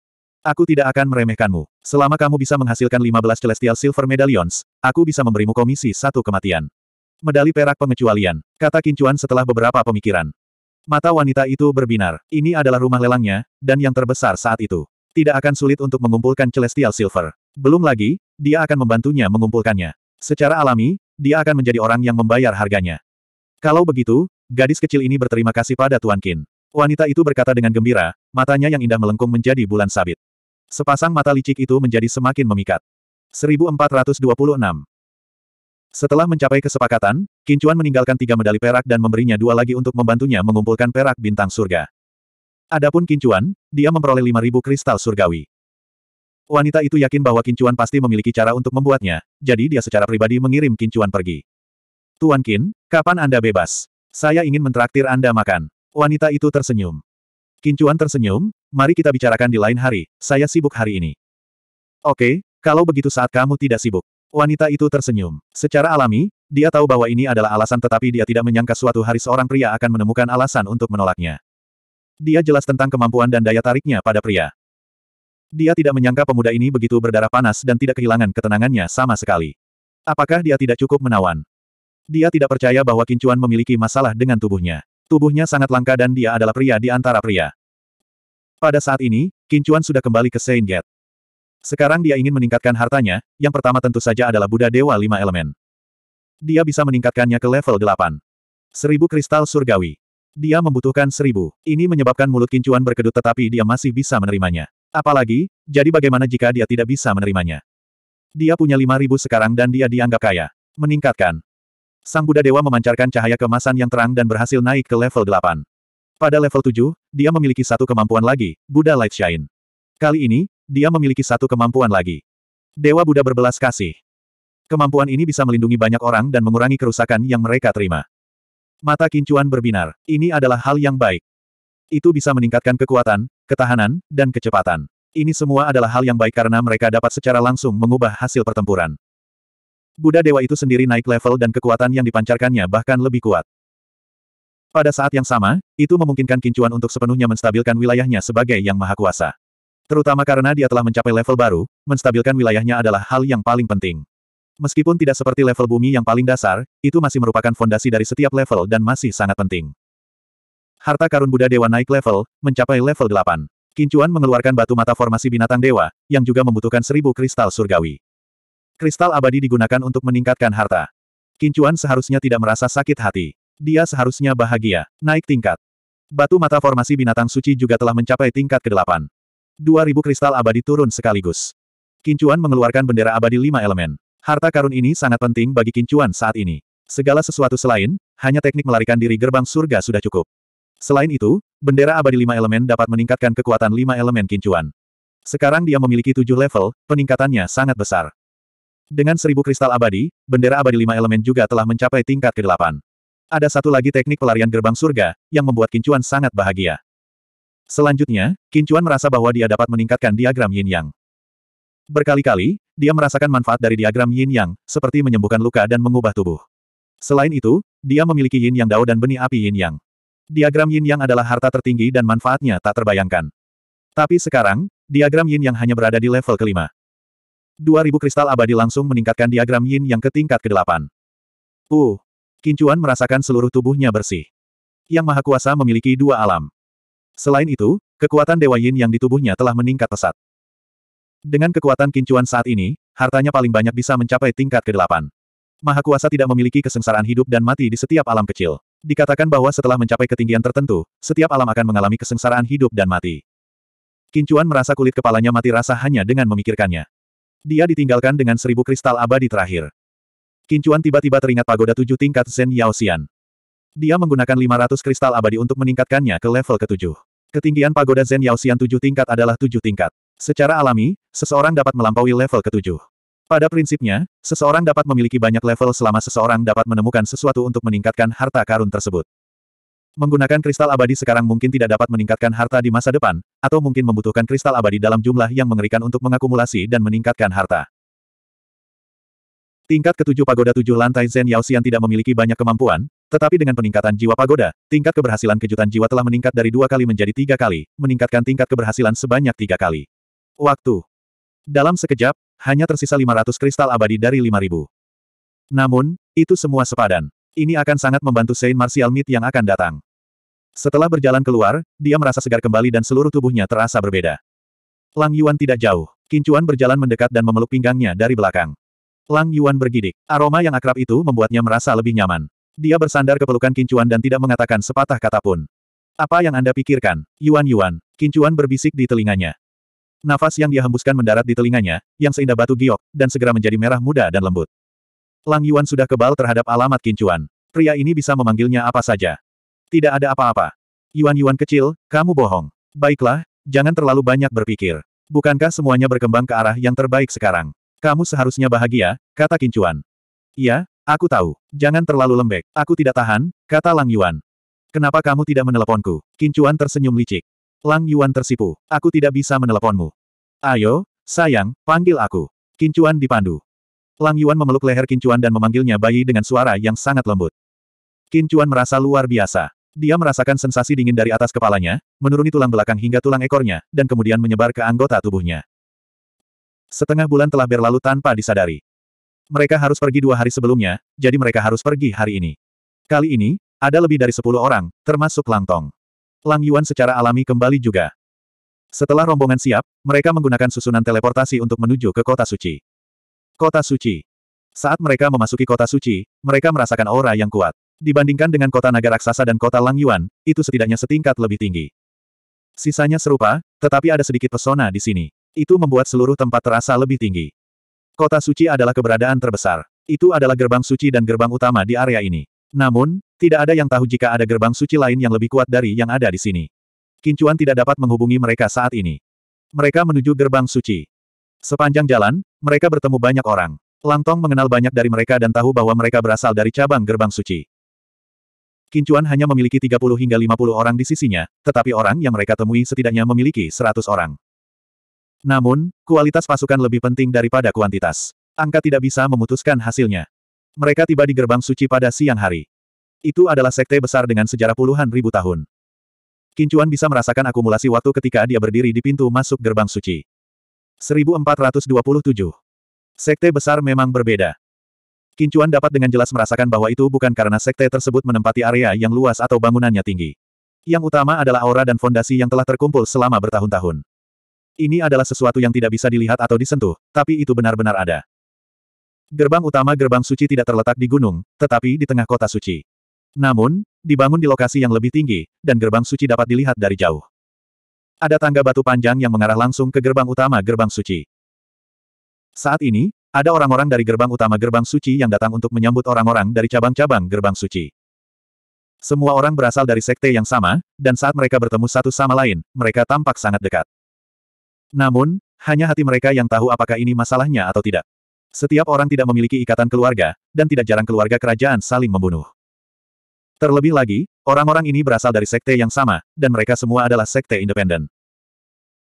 Aku tidak akan meremehkanmu. Selama kamu bisa menghasilkan 15 Celestial Silver Medallions, aku bisa memberimu komisi satu kematian. Medali perak pengecualian, kata Kincuan setelah beberapa pemikiran. Mata wanita itu berbinar. Ini adalah rumah lelangnya, dan yang terbesar saat itu. Tidak akan sulit untuk mengumpulkan Celestial Silver. Belum lagi, dia akan membantunya mengumpulkannya. Secara alami, dia akan menjadi orang yang membayar harganya. Kalau begitu, gadis kecil ini berterima kasih pada Tuan Kin. Wanita itu berkata dengan gembira, matanya yang indah melengkung menjadi bulan sabit. Sepasang mata licik itu menjadi semakin memikat. 1426 Setelah mencapai kesepakatan, Kincuan meninggalkan tiga medali perak dan memberinya dua lagi untuk membantunya mengumpulkan perak bintang surga. Adapun Kincuan, dia memperoleh 5000 kristal surgawi. Wanita itu yakin bahwa Kincuan pasti memiliki cara untuk membuatnya, jadi dia secara pribadi mengirim Kincuan pergi. Tuan Kin, kapan Anda bebas? Saya ingin mentraktir Anda makan. Wanita itu tersenyum. Kincuan tersenyum, mari kita bicarakan di lain hari, saya sibuk hari ini. Oke, kalau begitu saat kamu tidak sibuk. Wanita itu tersenyum. Secara alami, dia tahu bahwa ini adalah alasan tetapi dia tidak menyangka suatu hari seorang pria akan menemukan alasan untuk menolaknya. Dia jelas tentang kemampuan dan daya tariknya pada pria. Dia tidak menyangka pemuda ini begitu berdarah panas dan tidak kehilangan ketenangannya sama sekali. Apakah dia tidak cukup menawan? Dia tidak percaya bahwa Kincuan memiliki masalah dengan tubuhnya. Tubuhnya sangat langka dan dia adalah pria di antara pria. Pada saat ini, Kincuan sudah kembali ke Saint Gate. Sekarang dia ingin meningkatkan hartanya, yang pertama tentu saja adalah Buddha Dewa Lima Elemen. Dia bisa meningkatkannya ke level delapan. Seribu kristal surgawi. Dia membutuhkan seribu. Ini menyebabkan mulut Kincuan berkedut tetapi dia masih bisa menerimanya. Apalagi, jadi bagaimana jika dia tidak bisa menerimanya? Dia punya lima ribu sekarang dan dia dianggap kaya. Meningkatkan. Sang Buddha Dewa memancarkan cahaya kemasan yang terang dan berhasil naik ke level 8. Pada level 7, dia memiliki satu kemampuan lagi, Buddha Light Shine. Kali ini, dia memiliki satu kemampuan lagi. Dewa Buddha berbelas kasih. Kemampuan ini bisa melindungi banyak orang dan mengurangi kerusakan yang mereka terima. Mata kincuan berbinar. Ini adalah hal yang baik. Itu bisa meningkatkan kekuatan, ketahanan, dan kecepatan. Ini semua adalah hal yang baik karena mereka dapat secara langsung mengubah hasil pertempuran. Buddha Dewa itu sendiri naik level dan kekuatan yang dipancarkannya bahkan lebih kuat. Pada saat yang sama, itu memungkinkan Kincuan untuk sepenuhnya menstabilkan wilayahnya sebagai Yang Maha Kuasa. Terutama karena dia telah mencapai level baru, menstabilkan wilayahnya adalah hal yang paling penting. Meskipun tidak seperti level bumi yang paling dasar, itu masih merupakan fondasi dari setiap level dan masih sangat penting. Harta karun Buddha Dewa naik level, mencapai level 8. Kincuan mengeluarkan batu mata formasi binatang dewa, yang juga membutuhkan seribu kristal surgawi. Kristal abadi digunakan untuk meningkatkan harta. Kincuan seharusnya tidak merasa sakit hati. Dia seharusnya bahagia, naik tingkat. Batu mata formasi binatang suci juga telah mencapai tingkat ke-8. 2000 kristal abadi turun sekaligus. Kincuan mengeluarkan bendera abadi lima elemen. Harta karun ini sangat penting bagi Kincuan saat ini. Segala sesuatu selain, hanya teknik melarikan diri gerbang surga sudah cukup. Selain itu, bendera abadi lima elemen dapat meningkatkan kekuatan lima elemen Kincuan. Sekarang dia memiliki tujuh level, peningkatannya sangat besar. Dengan seribu kristal abadi, bendera abadi lima elemen juga telah mencapai tingkat ke-8. Ada satu lagi teknik pelarian gerbang surga, yang membuat Kincuan sangat bahagia. Selanjutnya, Kincuan merasa bahwa dia dapat meningkatkan diagram yin-yang. Berkali-kali, dia merasakan manfaat dari diagram yin-yang, seperti menyembuhkan luka dan mengubah tubuh. Selain itu, dia memiliki yin-yang dao dan benih api yin-yang. Diagram yin-yang adalah harta tertinggi dan manfaatnya tak terbayangkan. Tapi sekarang, diagram yin-yang hanya berada di level kelima. 2000 kristal abadi langsung meningkatkan diagram yin yang ke tingkat ke-8. Uh, Kincuan merasakan seluruh tubuhnya bersih. Yang Maha Kuasa memiliki dua alam. Selain itu, kekuatan Dewa Yin yang di tubuhnya telah meningkat pesat. Dengan kekuatan Kincuan saat ini, hartanya paling banyak bisa mencapai tingkat ke-8. Maha Kuasa tidak memiliki kesengsaraan hidup dan mati di setiap alam kecil. Dikatakan bahwa setelah mencapai ketinggian tertentu, setiap alam akan mengalami kesengsaraan hidup dan mati. Kincuan merasa kulit kepalanya mati rasa hanya dengan memikirkannya. Dia ditinggalkan dengan seribu kristal abadi terakhir. Kincuan tiba-tiba teringat pagoda tujuh tingkat Zen Yaoxian. Dia menggunakan 500 kristal abadi untuk meningkatkannya ke level ketujuh. Ketinggian pagoda Zen Yaoxian tujuh tingkat adalah tujuh tingkat. Secara alami, seseorang dapat melampaui level ketujuh. Pada prinsipnya, seseorang dapat memiliki banyak level selama seseorang dapat menemukan sesuatu untuk meningkatkan harta karun tersebut. Menggunakan kristal abadi sekarang mungkin tidak dapat meningkatkan harta di masa depan, atau mungkin membutuhkan kristal abadi dalam jumlah yang mengerikan untuk mengakumulasi dan meningkatkan harta. Tingkat ketujuh pagoda tujuh lantai Zen Yao Xian tidak memiliki banyak kemampuan, tetapi dengan peningkatan jiwa pagoda, tingkat keberhasilan kejutan jiwa telah meningkat dari dua kali menjadi tiga kali, meningkatkan tingkat keberhasilan sebanyak tiga kali. Waktu. Dalam sekejap, hanya tersisa 500 kristal abadi dari 5000. Namun, itu semua sepadan. Ini akan sangat membantu Saint Martial Meet yang akan datang. Setelah berjalan keluar, dia merasa segar kembali dan seluruh tubuhnya terasa berbeda. Lang Yuan tidak jauh. Kincuan berjalan mendekat dan memeluk pinggangnya dari belakang. Lang Yuan bergidik. Aroma yang akrab itu membuatnya merasa lebih nyaman. Dia bersandar ke pelukan Kincuan dan tidak mengatakan sepatah kata pun. Apa yang Anda pikirkan, Yuan Yuan? Kincuan berbisik di telinganya. Nafas yang dia hembuskan mendarat di telinganya, yang seindah batu giok, dan segera menjadi merah muda dan lembut. Lang Yuan sudah kebal terhadap alamat kincuan. Pria ini bisa memanggilnya apa saja. Tidak ada apa-apa. Yuan-yuan kecil, kamu bohong. Baiklah, jangan terlalu banyak berpikir. Bukankah semuanya berkembang ke arah yang terbaik sekarang? Kamu seharusnya bahagia, kata kincuan. Iya, aku tahu. Jangan terlalu lembek. Aku tidak tahan, kata Lang Yuan. Kenapa kamu tidak meneleponku? Kincuan tersenyum licik. Lang Yuan tersipu. Aku tidak bisa meneleponmu. Ayo, sayang, panggil aku. Kincuan dipandu. Lang Yuan memeluk leher Kincuan dan memanggilnya bayi dengan suara yang sangat lembut. Kincuan merasa luar biasa. Dia merasakan sensasi dingin dari atas kepalanya, menuruni tulang belakang hingga tulang ekornya, dan kemudian menyebar ke anggota tubuhnya. Setengah bulan telah berlalu tanpa disadari. Mereka harus pergi dua hari sebelumnya, jadi mereka harus pergi hari ini. Kali ini, ada lebih dari sepuluh orang, termasuk Lang Tong. Lang Yuan secara alami kembali juga. Setelah rombongan siap, mereka menggunakan susunan teleportasi untuk menuju ke kota suci. Kota Suci. Saat mereka memasuki kota suci, mereka merasakan aura yang kuat. Dibandingkan dengan kota naga raksasa dan kota Lang Yuan, itu setidaknya setingkat lebih tinggi. Sisanya serupa, tetapi ada sedikit pesona di sini. Itu membuat seluruh tempat terasa lebih tinggi. Kota suci adalah keberadaan terbesar. Itu adalah gerbang suci dan gerbang utama di area ini. Namun, tidak ada yang tahu jika ada gerbang suci lain yang lebih kuat dari yang ada di sini. Kincuan tidak dapat menghubungi mereka saat ini. Mereka menuju gerbang suci. Sepanjang jalan, mereka bertemu banyak orang. Langtong mengenal banyak dari mereka dan tahu bahwa mereka berasal dari cabang gerbang suci. Kincuan hanya memiliki 30 hingga 50 orang di sisinya, tetapi orang yang mereka temui setidaknya memiliki 100 orang. Namun, kualitas pasukan lebih penting daripada kuantitas. Angka tidak bisa memutuskan hasilnya. Mereka tiba di gerbang suci pada siang hari. Itu adalah sekte besar dengan sejarah puluhan ribu tahun. Kincuan bisa merasakan akumulasi waktu ketika dia berdiri di pintu masuk gerbang suci. 1427. Sekte besar memang berbeda. Kincuan dapat dengan jelas merasakan bahwa itu bukan karena sekte tersebut menempati area yang luas atau bangunannya tinggi. Yang utama adalah aura dan fondasi yang telah terkumpul selama bertahun-tahun. Ini adalah sesuatu yang tidak bisa dilihat atau disentuh, tapi itu benar-benar ada. Gerbang utama Gerbang Suci tidak terletak di gunung, tetapi di tengah kota suci. Namun, dibangun di lokasi yang lebih tinggi, dan Gerbang Suci dapat dilihat dari jauh ada tangga batu panjang yang mengarah langsung ke gerbang utama gerbang suci. Saat ini, ada orang-orang dari gerbang utama gerbang suci yang datang untuk menyambut orang-orang dari cabang-cabang gerbang suci. Semua orang berasal dari sekte yang sama, dan saat mereka bertemu satu sama lain, mereka tampak sangat dekat. Namun, hanya hati mereka yang tahu apakah ini masalahnya atau tidak. Setiap orang tidak memiliki ikatan keluarga, dan tidak jarang keluarga kerajaan saling membunuh. Terlebih lagi, orang-orang ini berasal dari sekte yang sama, dan mereka semua adalah sekte independen.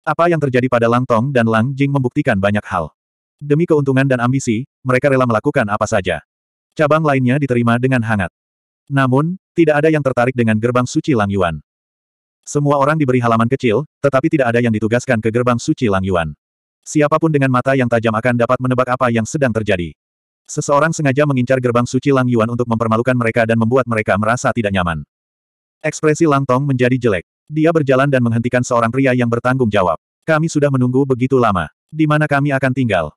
Apa yang terjadi pada Lang Tong dan Lang Jing membuktikan banyak hal. Demi keuntungan dan ambisi, mereka rela melakukan apa saja. Cabang lainnya diterima dengan hangat. Namun, tidak ada yang tertarik dengan gerbang suci Lang Yuan. Semua orang diberi halaman kecil, tetapi tidak ada yang ditugaskan ke gerbang suci Lang Yuan. Siapapun dengan mata yang tajam akan dapat menebak apa yang sedang terjadi. Seseorang sengaja mengincar gerbang suci Lang Yuan untuk mempermalukan mereka dan membuat mereka merasa tidak nyaman. Ekspresi Lang Tong menjadi jelek. Dia berjalan dan menghentikan seorang pria yang bertanggung jawab. Kami sudah menunggu begitu lama. Di mana kami akan tinggal?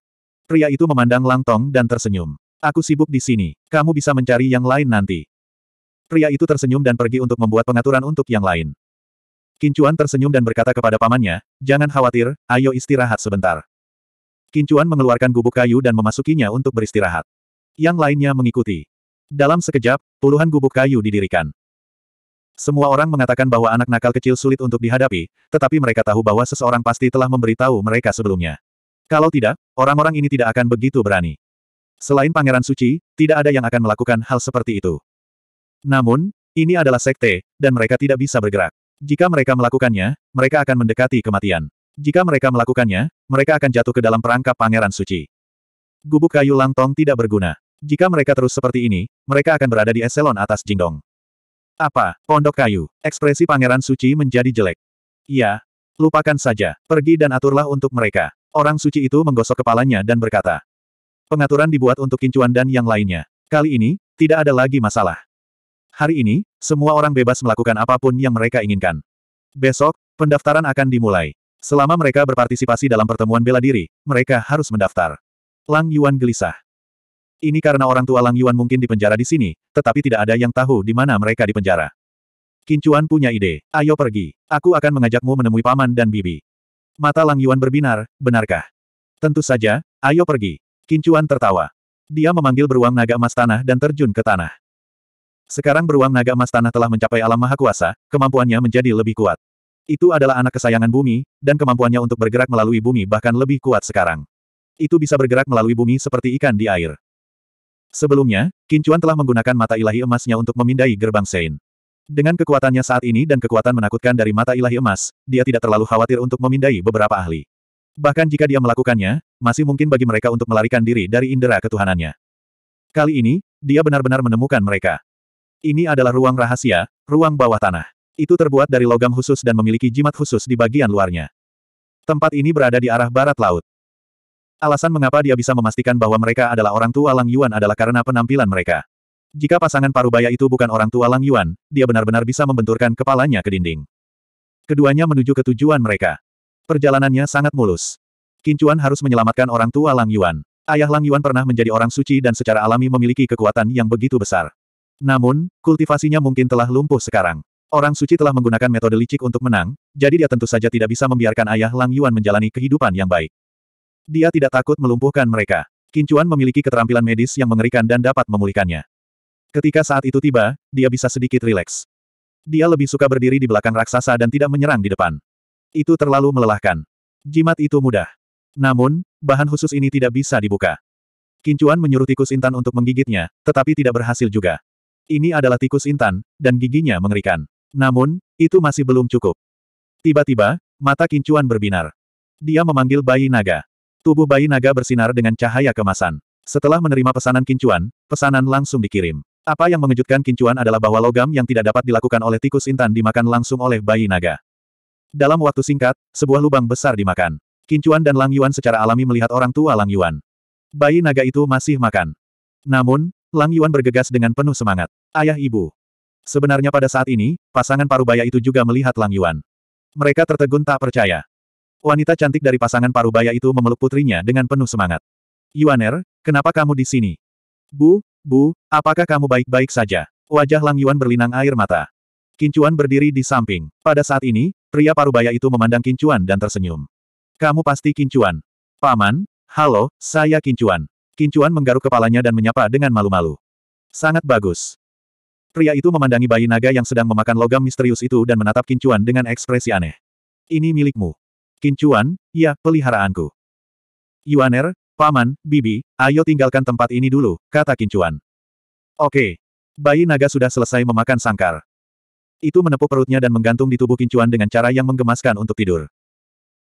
Pria itu memandang Lang Tong dan tersenyum. Aku sibuk di sini. Kamu bisa mencari yang lain nanti. Pria itu tersenyum dan pergi untuk membuat pengaturan untuk yang lain. Kincuan tersenyum dan berkata kepada pamannya, Jangan khawatir, ayo istirahat sebentar. Kincuan mengeluarkan gubuk kayu dan memasukinya untuk beristirahat. Yang lainnya mengikuti. Dalam sekejap, puluhan gubuk kayu didirikan. Semua orang mengatakan bahwa anak nakal kecil sulit untuk dihadapi, tetapi mereka tahu bahwa seseorang pasti telah memberitahu mereka sebelumnya. Kalau tidak, orang-orang ini tidak akan begitu berani. Selain Pangeran Suci, tidak ada yang akan melakukan hal seperti itu. Namun, ini adalah sekte, dan mereka tidak bisa bergerak. Jika mereka melakukannya, mereka akan mendekati kematian. Jika mereka melakukannya, mereka akan jatuh ke dalam perangkap pangeran suci. Gubuk kayu langtong tidak berguna. Jika mereka terus seperti ini, mereka akan berada di eselon atas jingdong. Apa, pondok kayu? Ekspresi pangeran suci menjadi jelek. Iya, lupakan saja, pergi dan aturlah untuk mereka. Orang suci itu menggosok kepalanya dan berkata. Pengaturan dibuat untuk kincuan dan yang lainnya. Kali ini, tidak ada lagi masalah. Hari ini, semua orang bebas melakukan apapun yang mereka inginkan. Besok, pendaftaran akan dimulai. Selama mereka berpartisipasi dalam pertemuan bela diri, mereka harus mendaftar. Lang Yuan gelisah. Ini karena orang tua Lang Yuan mungkin dipenjara di sini, tetapi tidak ada yang tahu di mana mereka dipenjara. Kincuan punya ide. Ayo pergi. Aku akan mengajakmu menemui paman dan bibi. Mata Lang Yuan berbinar, benarkah? Tentu saja, ayo pergi. Kincuan tertawa. Dia memanggil beruang naga emas tanah dan terjun ke tanah. Sekarang beruang naga emas tanah telah mencapai alam maha kuasa, kemampuannya menjadi lebih kuat. Itu adalah anak kesayangan bumi, dan kemampuannya untuk bergerak melalui bumi bahkan lebih kuat sekarang. Itu bisa bergerak melalui bumi seperti ikan di air. Sebelumnya, Kincuan telah menggunakan mata ilahi emasnya untuk memindai gerbang Sein. Dengan kekuatannya saat ini dan kekuatan menakutkan dari mata ilahi emas, dia tidak terlalu khawatir untuk memindai beberapa ahli. Bahkan jika dia melakukannya, masih mungkin bagi mereka untuk melarikan diri dari indera ketuhanannya. Kali ini, dia benar-benar menemukan mereka. Ini adalah ruang rahasia, ruang bawah tanah. Itu terbuat dari logam khusus dan memiliki jimat khusus di bagian luarnya. Tempat ini berada di arah barat laut. Alasan mengapa dia bisa memastikan bahwa mereka adalah orang tua Lang Yuan adalah karena penampilan mereka. Jika pasangan parubaya itu bukan orang tua Lang Yuan, dia benar-benar bisa membenturkan kepalanya ke dinding. Keduanya menuju ke tujuan mereka. Perjalanannya sangat mulus. Kincuan harus menyelamatkan orang tua Lang Yuan. Ayah Lang Yuan pernah menjadi orang suci dan secara alami memiliki kekuatan yang begitu besar. Namun, kultivasinya mungkin telah lumpuh sekarang. Orang suci telah menggunakan metode licik untuk menang, jadi dia tentu saja tidak bisa membiarkan ayah Lang Yuan menjalani kehidupan yang baik. Dia tidak takut melumpuhkan mereka. Kincuan memiliki keterampilan medis yang mengerikan dan dapat memulihkannya. Ketika saat itu tiba, dia bisa sedikit rileks. Dia lebih suka berdiri di belakang raksasa dan tidak menyerang di depan. Itu terlalu melelahkan. Jimat itu mudah. Namun, bahan khusus ini tidak bisa dibuka. Kincuan menyuruh tikus intan untuk menggigitnya, tetapi tidak berhasil juga. Ini adalah tikus intan, dan giginya mengerikan. Namun, itu masih belum cukup. Tiba-tiba, mata kincuan berbinar. Dia memanggil bayi naga. Tubuh bayi naga bersinar dengan cahaya kemasan. Setelah menerima pesanan kincuan, pesanan langsung dikirim. Apa yang mengejutkan kincuan adalah bahwa logam yang tidak dapat dilakukan oleh tikus intan dimakan langsung oleh bayi naga. Dalam waktu singkat, sebuah lubang besar dimakan. Kincuan dan Lang Yuan secara alami melihat orang tua Lang Yuan. Bayi naga itu masih makan. Namun, Lang Yuan bergegas dengan penuh semangat. Ayah ibu, Sebenarnya pada saat ini, pasangan Parubaya itu juga melihat Lang Yuan. Mereka tertegun tak percaya. Wanita cantik dari pasangan Parubaya itu memeluk putrinya dengan penuh semangat. Yuaner, kenapa kamu di sini? Bu, bu, apakah kamu baik-baik saja? Wajah Lang Yuan berlinang air mata. Kincuan berdiri di samping. Pada saat ini, pria Parubaya itu memandang Kincuan dan tersenyum. Kamu pasti Kincuan. Paman, halo, saya Kincuan. Kincuan menggaruk kepalanya dan menyapa dengan malu-malu. Sangat bagus. Pria itu memandangi bayi naga yang sedang memakan logam misterius itu dan menatap Kincuan dengan ekspresi aneh. Ini milikmu. Kincuan, ya, peliharaanku. Yuaner, Paman, Bibi, ayo tinggalkan tempat ini dulu, kata Kincuan. Oke. Bayi naga sudah selesai memakan sangkar. Itu menepuk perutnya dan menggantung di tubuh Kincuan dengan cara yang menggemaskan untuk tidur.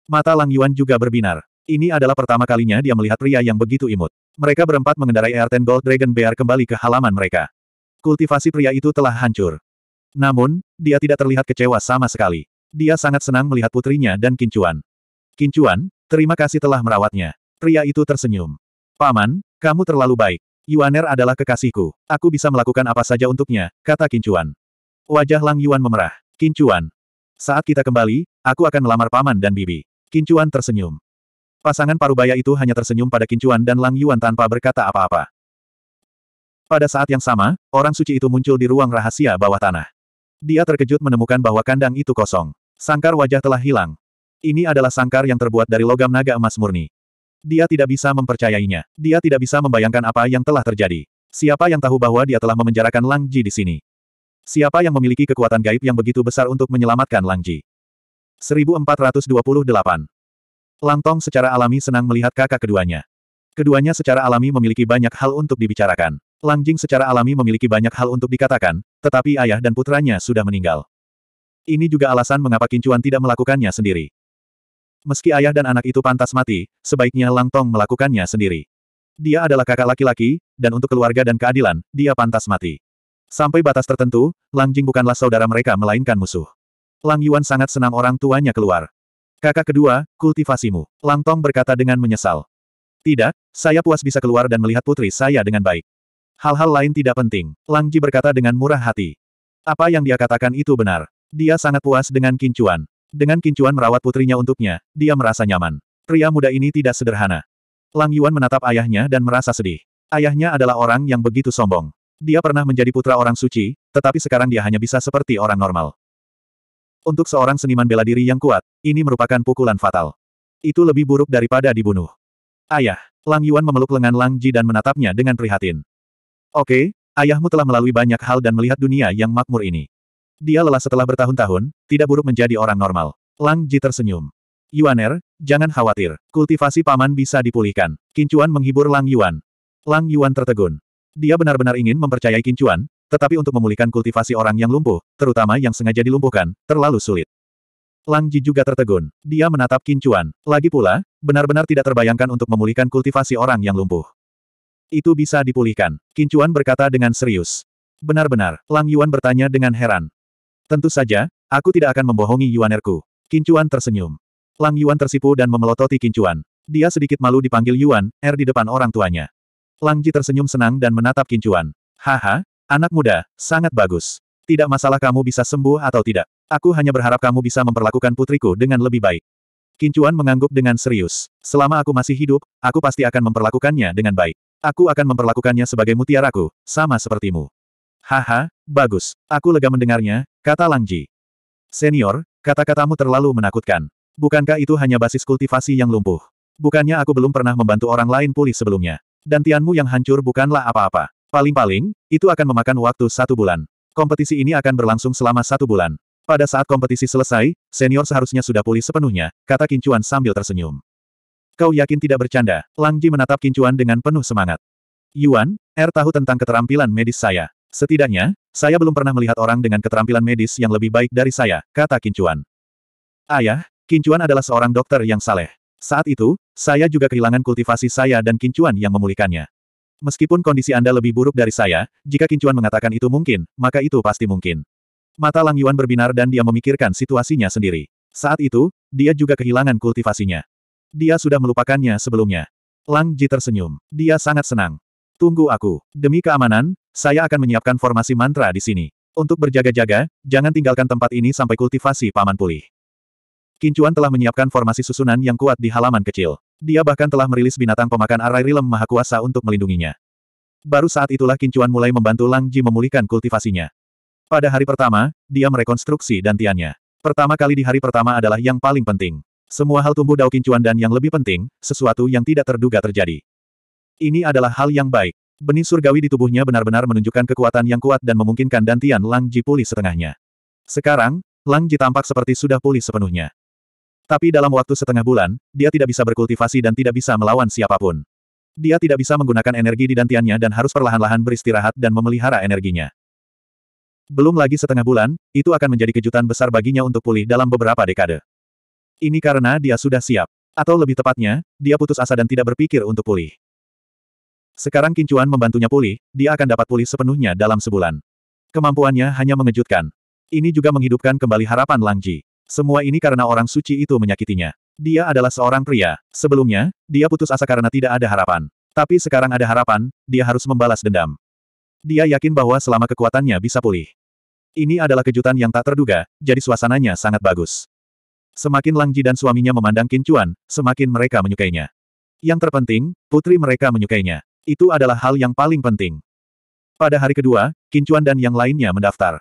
Mata Lang Yuan juga berbinar. Ini adalah pertama kalinya dia melihat pria yang begitu imut. Mereka berempat mengendarai Air Ten Gold Dragon Bear kembali ke halaman mereka. Kultivasi pria itu telah hancur. Namun, dia tidak terlihat kecewa sama sekali. Dia sangat senang melihat putrinya dan Kincuan. Kincuan, terima kasih telah merawatnya. Pria itu tersenyum. Paman, kamu terlalu baik. Yuaner adalah kekasihku. Aku bisa melakukan apa saja untuknya, kata Kincuan. Wajah Lang Yuan memerah. Kincuan. Saat kita kembali, aku akan melamar paman dan bibi. Kincuan tersenyum. Pasangan parubaya itu hanya tersenyum pada Kincuan dan Lang Yuan tanpa berkata apa-apa. Pada saat yang sama, orang suci itu muncul di ruang rahasia bawah tanah. Dia terkejut menemukan bahwa kandang itu kosong. Sangkar wajah telah hilang. Ini adalah sangkar yang terbuat dari logam naga emas murni. Dia tidak bisa mempercayainya. Dia tidak bisa membayangkan apa yang telah terjadi. Siapa yang tahu bahwa dia telah memenjarakan Lang Ji di sini? Siapa yang memiliki kekuatan gaib yang begitu besar untuk menyelamatkan Lang Ji? 1428 Tong secara alami senang melihat kakak keduanya. Keduanya secara alami memiliki banyak hal untuk dibicarakan. Langjing secara alami memiliki banyak hal untuk dikatakan, tetapi ayah dan putranya sudah meninggal. Ini juga alasan mengapa Kincuan tidak melakukannya sendiri. Meski ayah dan anak itu pantas mati, sebaiknya Lang Tong melakukannya sendiri. Dia adalah kakak laki-laki, dan untuk keluarga dan keadilan, dia pantas mati. Sampai batas tertentu, Lang Jing bukanlah saudara mereka melainkan musuh. Lang Yuan sangat senang orang tuanya keluar. Kakak kedua, kultivasimu. Lang Tong berkata dengan menyesal. Tidak, saya puas bisa keluar dan melihat putri saya dengan baik. Hal-hal lain tidak penting, Langji berkata dengan murah hati. Apa yang dia katakan itu benar. Dia sangat puas dengan kincuan. Dengan kincuan merawat putrinya untuknya, dia merasa nyaman. Pria muda ini tidak sederhana. Lang Yuan menatap ayahnya dan merasa sedih. Ayahnya adalah orang yang begitu sombong. Dia pernah menjadi putra orang suci, tetapi sekarang dia hanya bisa seperti orang normal. Untuk seorang seniman bela diri yang kuat, ini merupakan pukulan fatal. Itu lebih buruk daripada dibunuh. Ayah, Lang Yuan memeluk lengan Lang Ji dan menatapnya dengan prihatin. Oke, ayahmu telah melalui banyak hal dan melihat dunia yang makmur ini. Dia lelah setelah bertahun-tahun, tidak buruk menjadi orang normal. Lang Ji tersenyum. Yuaner, jangan khawatir. Kultivasi paman bisa dipulihkan. Kincuan menghibur Lang Yuan. Lang Yuan tertegun. Dia benar-benar ingin mempercayai Kincuan, tetapi untuk memulihkan kultivasi orang yang lumpuh, terutama yang sengaja dilumpuhkan, terlalu sulit. Lang Ji juga tertegun. Dia menatap Kincuan. Lagi pula, benar-benar tidak terbayangkan untuk memulihkan kultivasi orang yang lumpuh. Itu bisa dipulihkan. Kincuan berkata dengan serius. Benar-benar, Lang Yuan bertanya dengan heran. Tentu saja, aku tidak akan membohongi Yuanerku. Kincuan tersenyum. Lang Yuan tersipu dan memelototi Kincuan. Dia sedikit malu dipanggil Yuan, er di depan orang tuanya. Lang Ji tersenyum senang dan menatap Kincuan. Haha, anak muda, sangat bagus. Tidak masalah kamu bisa sembuh atau tidak. Aku hanya berharap kamu bisa memperlakukan putriku dengan lebih baik. Kincuan mengangguk dengan serius. Selama aku masih hidup, aku pasti akan memperlakukannya dengan baik. Aku akan memperlakukannya sebagai mutiaraku, sama sepertimu. Haha, bagus. Aku lega mendengarnya, kata Langji. Senior, kata-katamu terlalu menakutkan. Bukankah itu hanya basis kultivasi yang lumpuh? Bukannya aku belum pernah membantu orang lain pulih sebelumnya. Dan Tianmu yang hancur bukanlah apa-apa. Paling-paling, itu akan memakan waktu satu bulan. Kompetisi ini akan berlangsung selama satu bulan. Pada saat kompetisi selesai, senior seharusnya sudah pulih sepenuhnya, kata Kincuan sambil tersenyum. Kau yakin tidak bercanda? Lang Ji menatap Kincuan dengan penuh semangat. Yuan, Er tahu tentang keterampilan medis saya. Setidaknya, saya belum pernah melihat orang dengan keterampilan medis yang lebih baik dari saya, kata Kincuan. Ayah, Kincuan adalah seorang dokter yang saleh. Saat itu, saya juga kehilangan kultivasi saya dan Kincuan yang memulihkannya. Meskipun kondisi Anda lebih buruk dari saya, jika Kincuan mengatakan itu mungkin, maka itu pasti mungkin. Mata Lang Yuan berbinar dan dia memikirkan situasinya sendiri. Saat itu, dia juga kehilangan kultivasinya. Dia sudah melupakannya sebelumnya. Lang Ji tersenyum. Dia sangat senang. Tunggu aku. Demi keamanan, saya akan menyiapkan formasi mantra di sini. Untuk berjaga-jaga, jangan tinggalkan tempat ini sampai kultivasi paman pulih. Kincuan telah menyiapkan formasi susunan yang kuat di halaman kecil. Dia bahkan telah merilis binatang pemakan arai rilem maha kuasa untuk melindunginya. Baru saat itulah Kincuan mulai membantu Lang Ji memulihkan kultivasinya. Pada hari pertama, dia merekonstruksi dantiannya. Pertama kali di hari pertama adalah yang paling penting. Semua hal tumbuh dao kincuan dan yang lebih penting, sesuatu yang tidak terduga terjadi. Ini adalah hal yang baik. Benih surgawi di tubuhnya benar-benar menunjukkan kekuatan yang kuat dan memungkinkan Dantian Lang Ji pulih setengahnya. Sekarang, Lang Ji tampak seperti sudah pulih sepenuhnya. Tapi dalam waktu setengah bulan, dia tidak bisa berkultivasi dan tidak bisa melawan siapapun. Dia tidak bisa menggunakan energi di dantiannya dan harus perlahan-lahan beristirahat dan memelihara energinya. Belum lagi setengah bulan, itu akan menjadi kejutan besar baginya untuk pulih dalam beberapa dekade. Ini karena dia sudah siap. Atau lebih tepatnya, dia putus asa dan tidak berpikir untuk pulih. Sekarang Kincuan membantunya pulih, dia akan dapat pulih sepenuhnya dalam sebulan. Kemampuannya hanya mengejutkan. Ini juga menghidupkan kembali harapan Langji. Semua ini karena orang suci itu menyakitinya. Dia adalah seorang pria. Sebelumnya, dia putus asa karena tidak ada harapan. Tapi sekarang ada harapan, dia harus membalas dendam. Dia yakin bahwa selama kekuatannya bisa pulih. Ini adalah kejutan yang tak terduga, jadi suasananya sangat bagus. Semakin Langji dan suaminya memandang Qin Chuan, semakin mereka menyukainya. Yang terpenting, putri mereka menyukainya. Itu adalah hal yang paling penting. Pada hari kedua, Qin Chuan dan yang lainnya mendaftar.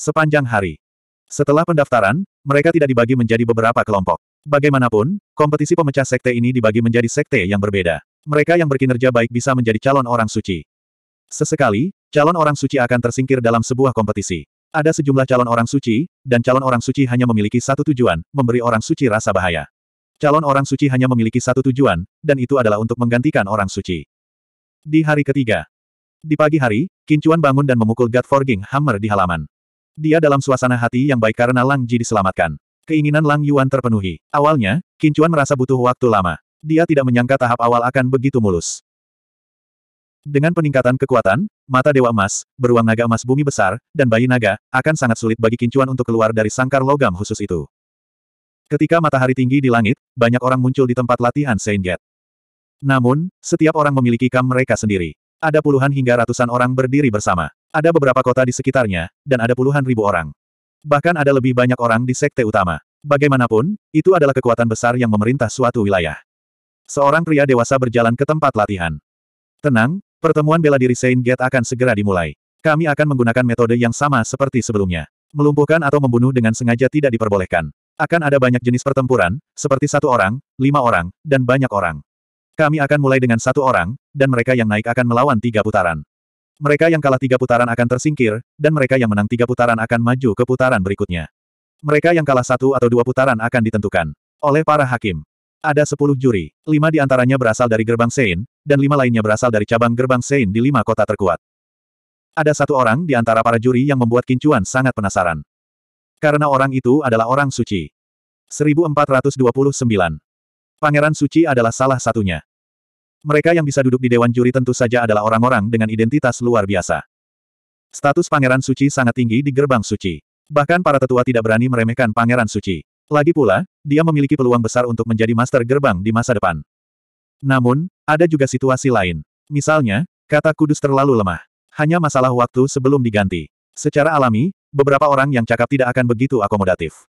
Sepanjang hari. Setelah pendaftaran, mereka tidak dibagi menjadi beberapa kelompok. Bagaimanapun, kompetisi pemecah sekte ini dibagi menjadi sekte yang berbeda. Mereka yang berkinerja baik bisa menjadi calon orang suci. Sesekali, calon orang suci akan tersingkir dalam sebuah kompetisi. Ada sejumlah calon orang suci, dan calon orang suci hanya memiliki satu tujuan, memberi orang suci rasa bahaya. Calon orang suci hanya memiliki satu tujuan, dan itu adalah untuk menggantikan orang suci. Di hari ketiga. Di pagi hari, Kincuan bangun dan memukul God Forging Hammer di halaman. Dia dalam suasana hati yang baik karena Lang Ji diselamatkan. Keinginan Lang Yuan terpenuhi. Awalnya, Kincuan merasa butuh waktu lama. Dia tidak menyangka tahap awal akan begitu mulus. Dengan peningkatan kekuatan, mata Dewa Emas, beruang naga emas bumi besar, dan bayi naga, akan sangat sulit bagi Kincuan untuk keluar dari sangkar logam khusus itu. Ketika matahari tinggi di langit, banyak orang muncul di tempat latihan Saint Gate. Namun, setiap orang memiliki kam mereka sendiri. Ada puluhan hingga ratusan orang berdiri bersama. Ada beberapa kota di sekitarnya, dan ada puluhan ribu orang. Bahkan ada lebih banyak orang di sekte utama. Bagaimanapun, itu adalah kekuatan besar yang memerintah suatu wilayah. Seorang pria dewasa berjalan ke tempat latihan. Tenang, Pertemuan bela diri Saint Gate akan segera dimulai. Kami akan menggunakan metode yang sama seperti sebelumnya. Melumpuhkan atau membunuh dengan sengaja tidak diperbolehkan. Akan ada banyak jenis pertempuran, seperti satu orang, lima orang, dan banyak orang. Kami akan mulai dengan satu orang, dan mereka yang naik akan melawan tiga putaran. Mereka yang kalah tiga putaran akan tersingkir, dan mereka yang menang tiga putaran akan maju ke putaran berikutnya. Mereka yang kalah satu atau dua putaran akan ditentukan oleh para hakim. Ada sepuluh juri, lima di antaranya berasal dari gerbang Sein, dan lima lainnya berasal dari cabang gerbang Sein di lima kota terkuat. Ada satu orang di antara para juri yang membuat Kincuan sangat penasaran. Karena orang itu adalah orang suci. 1429. Pangeran Suci adalah salah satunya. Mereka yang bisa duduk di Dewan Juri tentu saja adalah orang-orang dengan identitas luar biasa. Status Pangeran Suci sangat tinggi di Gerbang Suci. Bahkan para tetua tidak berani meremehkan Pangeran Suci. Lagi pula, dia memiliki peluang besar untuk menjadi master gerbang di masa depan. Namun, ada juga situasi lain. Misalnya, kata kudus terlalu lemah. Hanya masalah waktu sebelum diganti. Secara alami, beberapa orang yang cakap tidak akan begitu akomodatif.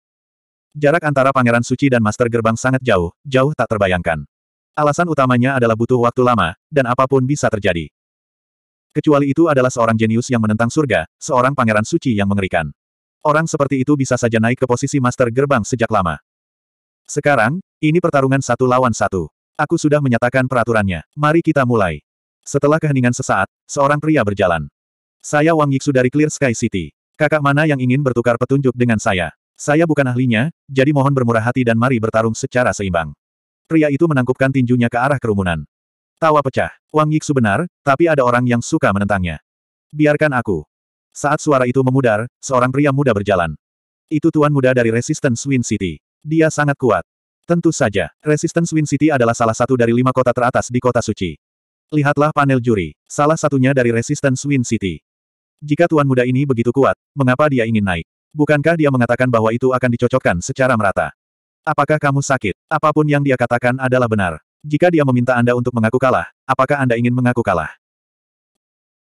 Jarak antara Pangeran Suci dan Master Gerbang sangat jauh, jauh tak terbayangkan. Alasan utamanya adalah butuh waktu lama, dan apapun bisa terjadi. Kecuali itu adalah seorang jenius yang menentang surga, seorang Pangeran Suci yang mengerikan. Orang seperti itu bisa saja naik ke posisi Master Gerbang sejak lama. Sekarang, ini pertarungan satu lawan satu. Aku sudah menyatakan peraturannya. Mari kita mulai. Setelah keheningan sesaat, seorang pria berjalan. Saya Wang Yiksu dari Clear Sky City. Kakak mana yang ingin bertukar petunjuk dengan saya? Saya bukan ahlinya, jadi mohon bermurah hati dan mari bertarung secara seimbang. Pria itu menangkupkan tinjunya ke arah kerumunan. Tawa pecah. Wang Yiksu benar, tapi ada orang yang suka menentangnya. Biarkan aku. Saat suara itu memudar, seorang pria muda berjalan. Itu tuan muda dari Resistance Wind City. Dia sangat kuat. Tentu saja, Resistance Wind City adalah salah satu dari lima kota teratas di kota suci. Lihatlah panel juri, salah satunya dari Resistance Wind City. Jika tuan muda ini begitu kuat, mengapa dia ingin naik? Bukankah dia mengatakan bahwa itu akan dicocokkan secara merata? Apakah kamu sakit? Apapun yang dia katakan adalah benar. Jika dia meminta Anda untuk mengaku kalah, apakah Anda ingin mengaku kalah?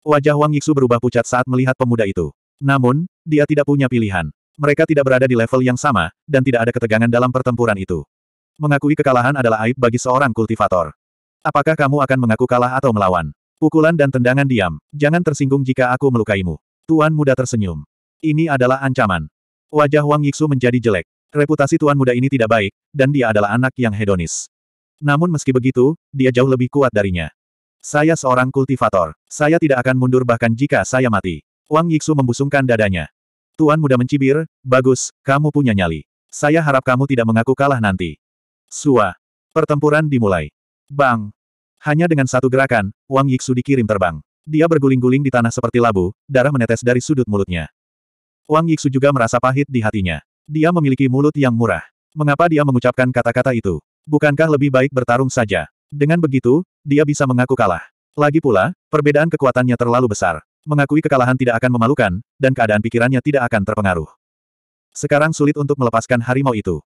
Wajah Wang Yiksu berubah pucat saat melihat pemuda itu. Namun, dia tidak punya pilihan. Mereka tidak berada di level yang sama, dan tidak ada ketegangan dalam pertempuran itu. Mengakui kekalahan adalah aib bagi seorang kultivator. Apakah kamu akan mengaku kalah atau melawan? Pukulan dan tendangan diam. Jangan tersinggung jika aku melukaimu. Tuan muda tersenyum. Ini adalah ancaman. Wajah Wang Yixu menjadi jelek. Reputasi tuan muda ini tidak baik, dan dia adalah anak yang hedonis. Namun meski begitu, dia jauh lebih kuat darinya. Saya seorang kultivator. Saya tidak akan mundur bahkan jika saya mati. Wang Yixu membusungkan dadanya. Tuan muda mencibir, bagus, kamu punya nyali. Saya harap kamu tidak mengaku kalah nanti. Sua. Pertempuran dimulai. Bang. Hanya dengan satu gerakan, Wang Yixu dikirim terbang. Dia berguling-guling di tanah seperti labu, darah menetes dari sudut mulutnya. Wang Yixu juga merasa pahit di hatinya. Dia memiliki mulut yang murah. Mengapa dia mengucapkan kata-kata itu? Bukankah lebih baik bertarung saja? Dengan begitu, dia bisa mengaku kalah. Lagi pula, perbedaan kekuatannya terlalu besar. Mengakui kekalahan tidak akan memalukan, dan keadaan pikirannya tidak akan terpengaruh. Sekarang sulit untuk melepaskan harimau itu.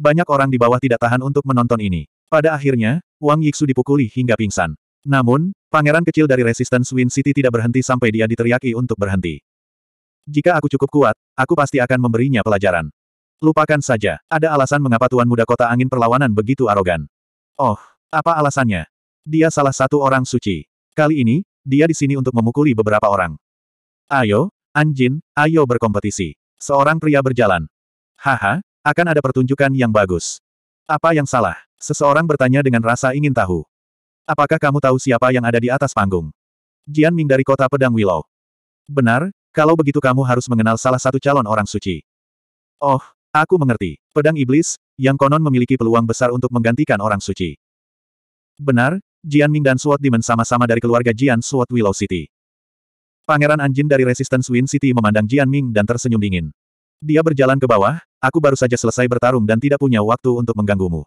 Banyak orang di bawah tidak tahan untuk menonton ini. Pada akhirnya, Wang Yixu dipukuli hingga pingsan. Namun, pangeran kecil dari Resistance Wind City tidak berhenti sampai dia diteriaki untuk berhenti. Jika aku cukup kuat, aku pasti akan memberinya pelajaran. Lupakan saja, ada alasan mengapa Tuan Muda Kota Angin Perlawanan begitu arogan. Oh, apa alasannya? Dia salah satu orang suci. Kali ini, dia di sini untuk memukuli beberapa orang. Ayo, Anjin, ayo berkompetisi. Seorang pria berjalan. Haha, akan ada pertunjukan yang bagus. Apa yang salah? Seseorang bertanya dengan rasa ingin tahu. Apakah kamu tahu siapa yang ada di atas panggung? Jian Ming dari kota Pedang Willow. Benar, kalau begitu kamu harus mengenal salah satu calon orang suci. Oh, aku mengerti. Pedang Iblis, yang konon memiliki peluang besar untuk menggantikan orang suci. Benar, Jian Ming dan Sword Demon sama-sama dari keluarga Jian Sword Willow City. Pangeran Anjin dari Resistance Wind City memandang Jian Ming dan tersenyum dingin. Dia berjalan ke bawah, aku baru saja selesai bertarung dan tidak punya waktu untuk mengganggumu.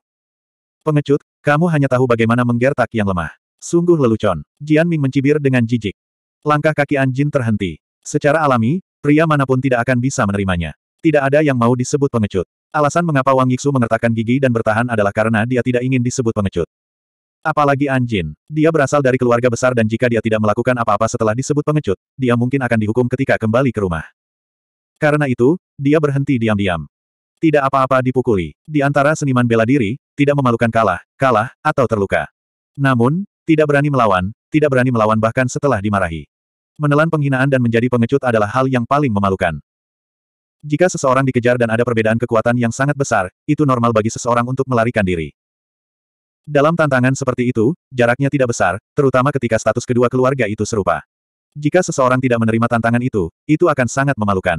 Pengecut, kamu hanya tahu bagaimana menggertak yang lemah. Sungguh lelucon. Jian Ming mencibir dengan jijik. Langkah kaki Anjin terhenti. Secara alami, pria manapun tidak akan bisa menerimanya. Tidak ada yang mau disebut pengecut. Alasan mengapa Wang Yixu mengertakkan gigi dan bertahan adalah karena dia tidak ingin disebut pengecut. Apalagi Anjin. Dia berasal dari keluarga besar dan jika dia tidak melakukan apa-apa setelah disebut pengecut, dia mungkin akan dihukum ketika kembali ke rumah. Karena itu, dia berhenti diam-diam. Tidak apa-apa dipukuli. Di antara seniman bela diri, tidak memalukan kalah, kalah, atau terluka. Namun, tidak berani melawan, tidak berani melawan bahkan setelah dimarahi. Menelan penghinaan dan menjadi pengecut adalah hal yang paling memalukan. Jika seseorang dikejar dan ada perbedaan kekuatan yang sangat besar, itu normal bagi seseorang untuk melarikan diri. Dalam tantangan seperti itu, jaraknya tidak besar, terutama ketika status kedua keluarga itu serupa. Jika seseorang tidak menerima tantangan itu, itu akan sangat memalukan.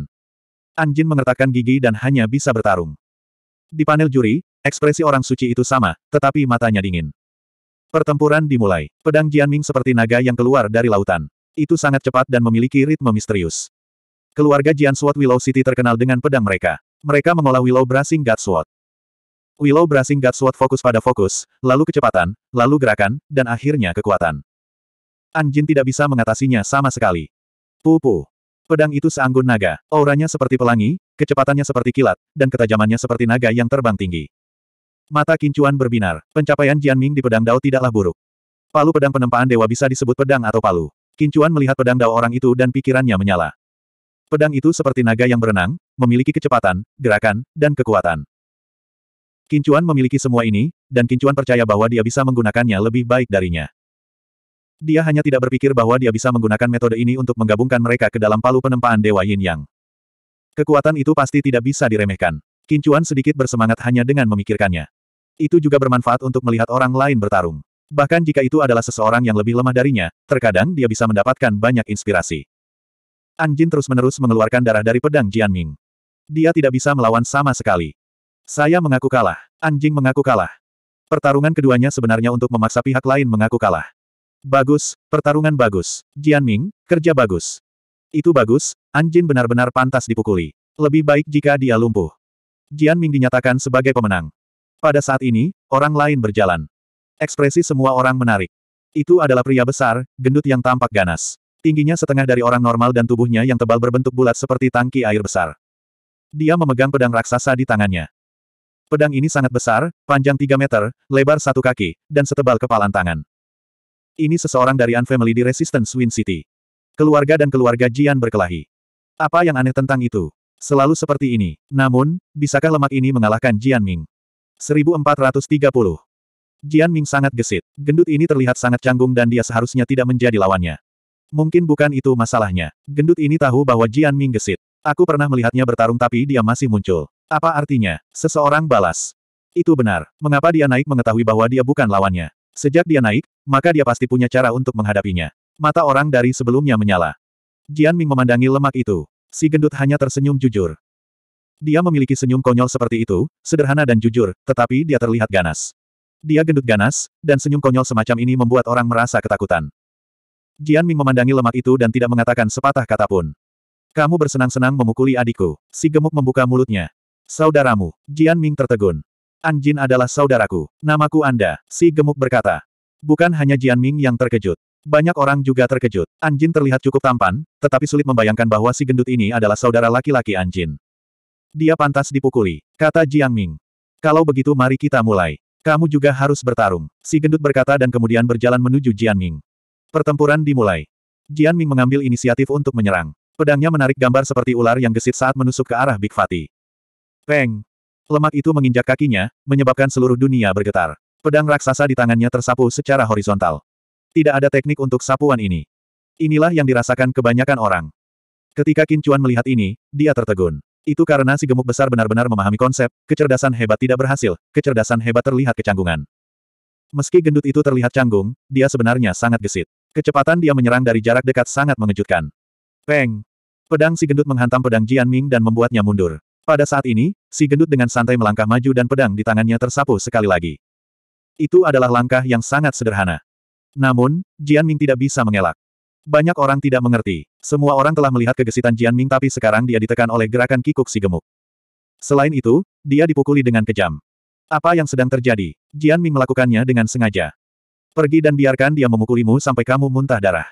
Anjin mengertakkan gigi dan hanya bisa bertarung. Di panel juri, ekspresi orang suci itu sama, tetapi matanya dingin. Pertempuran dimulai. Pedang Jianming seperti naga yang keluar dari lautan. Itu sangat cepat dan memiliki ritme misterius. Keluarga Jian Sword Willow City terkenal dengan pedang mereka. Mereka mengolah Willow Brassing God Sword. Willow Bracing God Sword fokus pada fokus, lalu kecepatan, lalu gerakan, dan akhirnya kekuatan. Anjin tidak bisa mengatasinya sama sekali. Pupu. Pedang itu seanggun naga, auranya seperti pelangi, kecepatannya seperti kilat, dan ketajamannya seperti naga yang terbang tinggi. Mata kincuan berbinar, pencapaian Jian Ming di pedang Dao tidaklah buruk. Palu pedang penempaan dewa bisa disebut pedang atau palu. Kincuan melihat pedang Dao orang itu dan pikirannya menyala. Pedang itu seperti naga yang berenang, memiliki kecepatan, gerakan, dan kekuatan. Kincuan memiliki semua ini, dan Kincuan percaya bahwa dia bisa menggunakannya lebih baik darinya. Dia hanya tidak berpikir bahwa dia bisa menggunakan metode ini untuk menggabungkan mereka ke dalam palu penempaan Dewa Yin Yang. Kekuatan itu pasti tidak bisa diremehkan. Kincuan sedikit bersemangat hanya dengan memikirkannya. Itu juga bermanfaat untuk melihat orang lain bertarung. Bahkan jika itu adalah seseorang yang lebih lemah darinya, terkadang dia bisa mendapatkan banyak inspirasi. Anjin terus-menerus mengeluarkan darah dari pedang Jianming. Dia tidak bisa melawan sama sekali. Saya mengaku kalah. Anjing mengaku kalah. Pertarungan keduanya sebenarnya untuk memaksa pihak lain mengaku kalah. Bagus, pertarungan bagus. Jian Ming, kerja bagus. Itu bagus, Anjing benar-benar pantas dipukuli. Lebih baik jika dia lumpuh. Jian Ming dinyatakan sebagai pemenang. Pada saat ini, orang lain berjalan. Ekspresi semua orang menarik. Itu adalah pria besar, gendut yang tampak ganas. Tingginya setengah dari orang normal dan tubuhnya yang tebal berbentuk bulat seperti tangki air besar. Dia memegang pedang raksasa di tangannya. Pedang ini sangat besar, panjang 3 meter, lebar satu kaki, dan setebal kepalan tangan. Ini seseorang dari An Family di Resistance Wind City. Keluarga dan keluarga Jian berkelahi. Apa yang aneh tentang itu? Selalu seperti ini. Namun, bisakah lemak ini mengalahkan Jian Ming? 1430. Jian Ming sangat gesit. Gendut ini terlihat sangat canggung dan dia seharusnya tidak menjadi lawannya. Mungkin bukan itu masalahnya. Gendut ini tahu bahwa Jian Ming gesit. Aku pernah melihatnya bertarung tapi dia masih muncul. Apa artinya? Seseorang balas. Itu benar. Mengapa dia naik mengetahui bahwa dia bukan lawannya? Sejak dia naik, maka dia pasti punya cara untuk menghadapinya. Mata orang dari sebelumnya menyala. Jian Ming memandangi lemak itu. Si gendut hanya tersenyum jujur. Dia memiliki senyum konyol seperti itu, sederhana dan jujur, tetapi dia terlihat ganas. Dia gendut ganas, dan senyum konyol semacam ini membuat orang merasa ketakutan. Jian Ming memandangi lemak itu dan tidak mengatakan sepatah kata pun. Kamu bersenang-senang memukuli adikku. Si gemuk membuka mulutnya. Saudaramu, Jian Ming tertegun. Anjin adalah saudaraku. Namaku Anda, si gemuk berkata. Bukan hanya Jian Ming yang terkejut. Banyak orang juga terkejut. Anjin terlihat cukup tampan, tetapi sulit membayangkan bahwa si gendut ini adalah saudara laki-laki Anjin. Dia pantas dipukuli, kata Jiang Ming. Kalau begitu mari kita mulai. Kamu juga harus bertarung, si gendut berkata dan kemudian berjalan menuju Jian Ming. Pertempuran dimulai. Jian Ming mengambil inisiatif untuk menyerang. Pedangnya menarik gambar seperti ular yang gesit saat menusuk ke arah Big Fatih. Peng! Lemak itu menginjak kakinya, menyebabkan seluruh dunia bergetar. Pedang raksasa di tangannya tersapu secara horizontal. Tidak ada teknik untuk sapuan ini. Inilah yang dirasakan kebanyakan orang. Ketika Qin Chuan melihat ini, dia tertegun. Itu karena si gemuk besar benar-benar memahami konsep, kecerdasan hebat tidak berhasil, kecerdasan hebat terlihat kecanggungan. Meski gendut itu terlihat canggung, dia sebenarnya sangat gesit. Kecepatan dia menyerang dari jarak dekat sangat mengejutkan. Peng! Pedang si gendut menghantam pedang Jian Ming dan membuatnya mundur. Pada saat ini, si gendut dengan santai melangkah maju dan pedang di tangannya tersapu sekali lagi. Itu adalah langkah yang sangat sederhana. Namun, Jian Ming tidak bisa mengelak. Banyak orang tidak mengerti. Semua orang telah melihat kegesitan Jian Ming tapi sekarang dia ditekan oleh gerakan kikuk si gemuk. Selain itu, dia dipukuli dengan kejam. Apa yang sedang terjadi? Jian Ming melakukannya dengan sengaja. Pergi dan biarkan dia memukulimu sampai kamu muntah darah.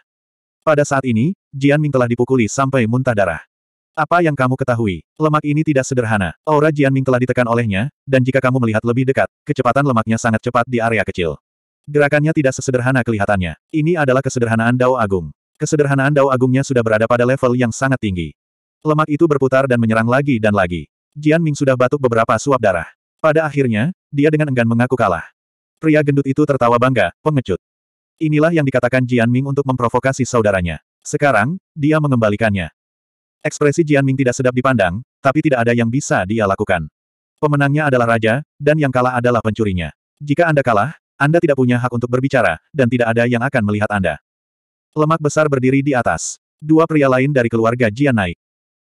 Pada saat ini, Jian Ming telah dipukuli sampai muntah darah. Apa yang kamu ketahui? Lemak ini tidak sederhana. Aura Jianming telah ditekan olehnya, dan jika kamu melihat lebih dekat, kecepatan lemaknya sangat cepat di area kecil. Gerakannya tidak sesederhana kelihatannya. Ini adalah kesederhanaan Dao Agung. Kesederhanaan Dao Agungnya sudah berada pada level yang sangat tinggi. Lemak itu berputar dan menyerang lagi dan lagi. Jian Ming sudah batuk beberapa suap darah. Pada akhirnya, dia dengan enggan mengaku kalah. Pria gendut itu tertawa bangga, pengecut. Inilah yang dikatakan Jian Ming untuk memprovokasi saudaranya. Sekarang, dia mengembalikannya. Ekspresi Jian Ming tidak sedap dipandang, tapi tidak ada yang bisa dia lakukan. Pemenangnya adalah raja, dan yang kalah adalah pencurinya. Jika Anda kalah, Anda tidak punya hak untuk berbicara, dan tidak ada yang akan melihat Anda. Lemak besar berdiri di atas. Dua pria lain dari keluarga Jian naik.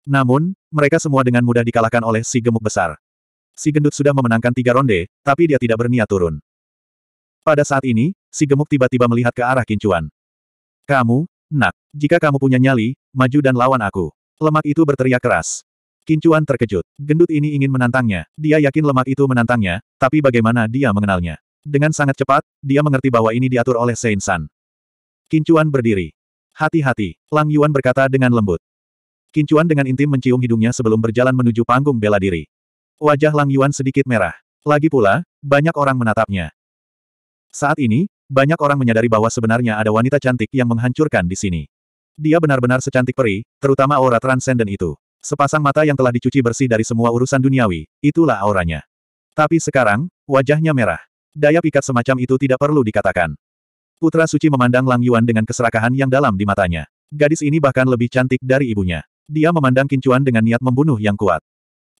Namun, mereka semua dengan mudah dikalahkan oleh si gemuk besar. Si gendut sudah memenangkan tiga ronde, tapi dia tidak berniat turun. Pada saat ini, si gemuk tiba-tiba melihat ke arah kincuan. Kamu, nak, jika kamu punya nyali, maju dan lawan aku. Lemak itu berteriak keras. Kincuan terkejut. Gendut ini ingin menantangnya. Dia yakin lemak itu menantangnya, tapi bagaimana dia mengenalnya? Dengan sangat cepat, dia mengerti bahwa ini diatur oleh Sein San. Kincuan berdiri. Hati-hati, Lang Yuan berkata dengan lembut. Kincuan dengan intim mencium hidungnya sebelum berjalan menuju panggung bela diri. Wajah Lang Yuan sedikit merah. Lagi pula, banyak orang menatapnya. Saat ini, banyak orang menyadari bahwa sebenarnya ada wanita cantik yang menghancurkan di sini. Dia benar-benar secantik peri, terutama aura transenden itu. Sepasang mata yang telah dicuci bersih dari semua urusan duniawi, itulah auranya. Tapi sekarang, wajahnya merah. Daya pikat semacam itu tidak perlu dikatakan. Putra Suci memandang Lang Yuan dengan keserakahan yang dalam di matanya. Gadis ini bahkan lebih cantik dari ibunya. Dia memandang Kincuan dengan niat membunuh yang kuat.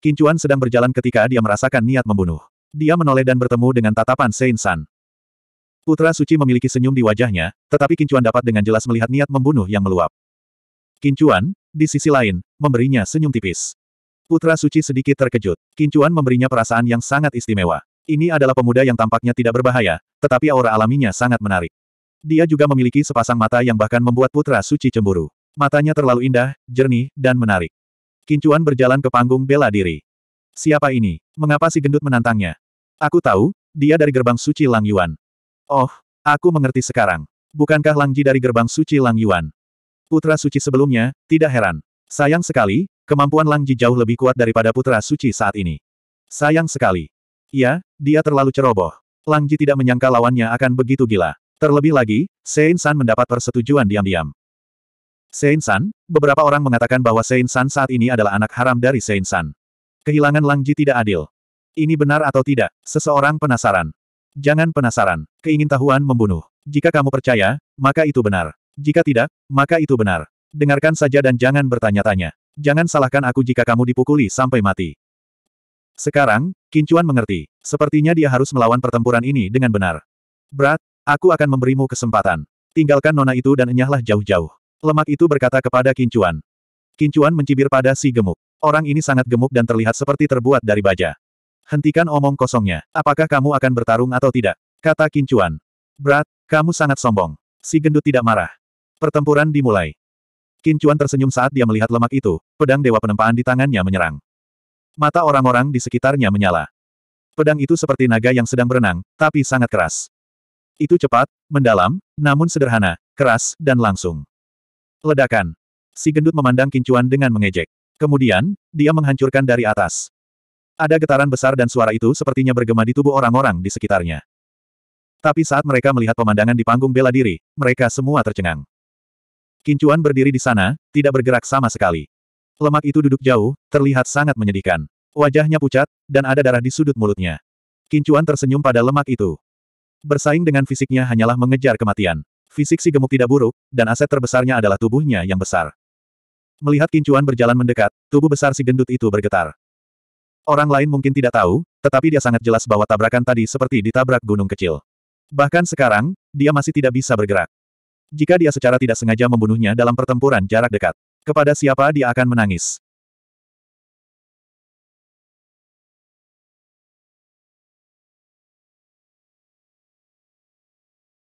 Kincuan sedang berjalan ketika dia merasakan niat membunuh. Dia menoleh dan bertemu dengan tatapan Sein San. Putra Suci memiliki senyum di wajahnya, tetapi Kincuan dapat dengan jelas melihat niat membunuh yang meluap. Kincuan, di sisi lain, memberinya senyum tipis. Putra Suci sedikit terkejut. Kincuan memberinya perasaan yang sangat istimewa. Ini adalah pemuda yang tampaknya tidak berbahaya, tetapi aura alaminya sangat menarik. Dia juga memiliki sepasang mata yang bahkan membuat Putra Suci cemburu. Matanya terlalu indah, jernih, dan menarik. Kincuan berjalan ke panggung bela diri. Siapa ini? Mengapa si gendut menantangnya? Aku tahu, dia dari gerbang suci Lang Yuan. Oh, aku mengerti sekarang. Bukankah Langji dari gerbang suci Lang Yuan? Putra suci sebelumnya, tidak heran. Sayang sekali, kemampuan Langji jauh lebih kuat daripada putra suci saat ini. Sayang sekali. Ya, dia terlalu ceroboh. Langji tidak menyangka lawannya akan begitu gila. Terlebih lagi, Sein San mendapat persetujuan diam-diam. Sein San, beberapa orang mengatakan bahwa Sein San saat ini adalah anak haram dari Sein San. Kehilangan Langji tidak adil. Ini benar atau tidak? Seseorang penasaran. Jangan penasaran. Keingintahuan membunuh. Jika kamu percaya, maka itu benar. Jika tidak, maka itu benar. Dengarkan saja dan jangan bertanya-tanya. Jangan salahkan aku jika kamu dipukuli sampai mati. Sekarang, Kincuan mengerti. Sepertinya dia harus melawan pertempuran ini dengan benar. Berat, aku akan memberimu kesempatan. Tinggalkan nona itu dan enyahlah jauh-jauh. Lemak itu berkata kepada Kincuan. Kincuan mencibir pada si gemuk. Orang ini sangat gemuk dan terlihat seperti terbuat dari baja. Hentikan omong kosongnya. Apakah kamu akan bertarung atau tidak? Kata Kincuan. Berat, kamu sangat sombong. Si gendut tidak marah. Pertempuran dimulai. Kincuan tersenyum saat dia melihat lemak itu, pedang dewa penempaan di tangannya menyerang. Mata orang-orang di sekitarnya menyala. Pedang itu seperti naga yang sedang berenang, tapi sangat keras. Itu cepat, mendalam, namun sederhana, keras, dan langsung. Ledakan. Si gendut memandang Kincuan dengan mengejek. Kemudian, dia menghancurkan dari atas. Ada getaran besar dan suara itu sepertinya bergema di tubuh orang-orang di sekitarnya. Tapi saat mereka melihat pemandangan di panggung bela diri, mereka semua tercengang. Kincuan berdiri di sana, tidak bergerak sama sekali. Lemak itu duduk jauh, terlihat sangat menyedihkan. Wajahnya pucat, dan ada darah di sudut mulutnya. Kincuan tersenyum pada lemak itu. Bersaing dengan fisiknya hanyalah mengejar kematian. Fisik si gemuk tidak buruk, dan aset terbesarnya adalah tubuhnya yang besar. Melihat Kincuan berjalan mendekat, tubuh besar si gendut itu bergetar. Orang lain mungkin tidak tahu, tetapi dia sangat jelas bahwa tabrakan tadi seperti ditabrak gunung kecil. Bahkan sekarang, dia masih tidak bisa bergerak. Jika dia secara tidak sengaja membunuhnya dalam pertempuran jarak dekat, kepada siapa dia akan menangis?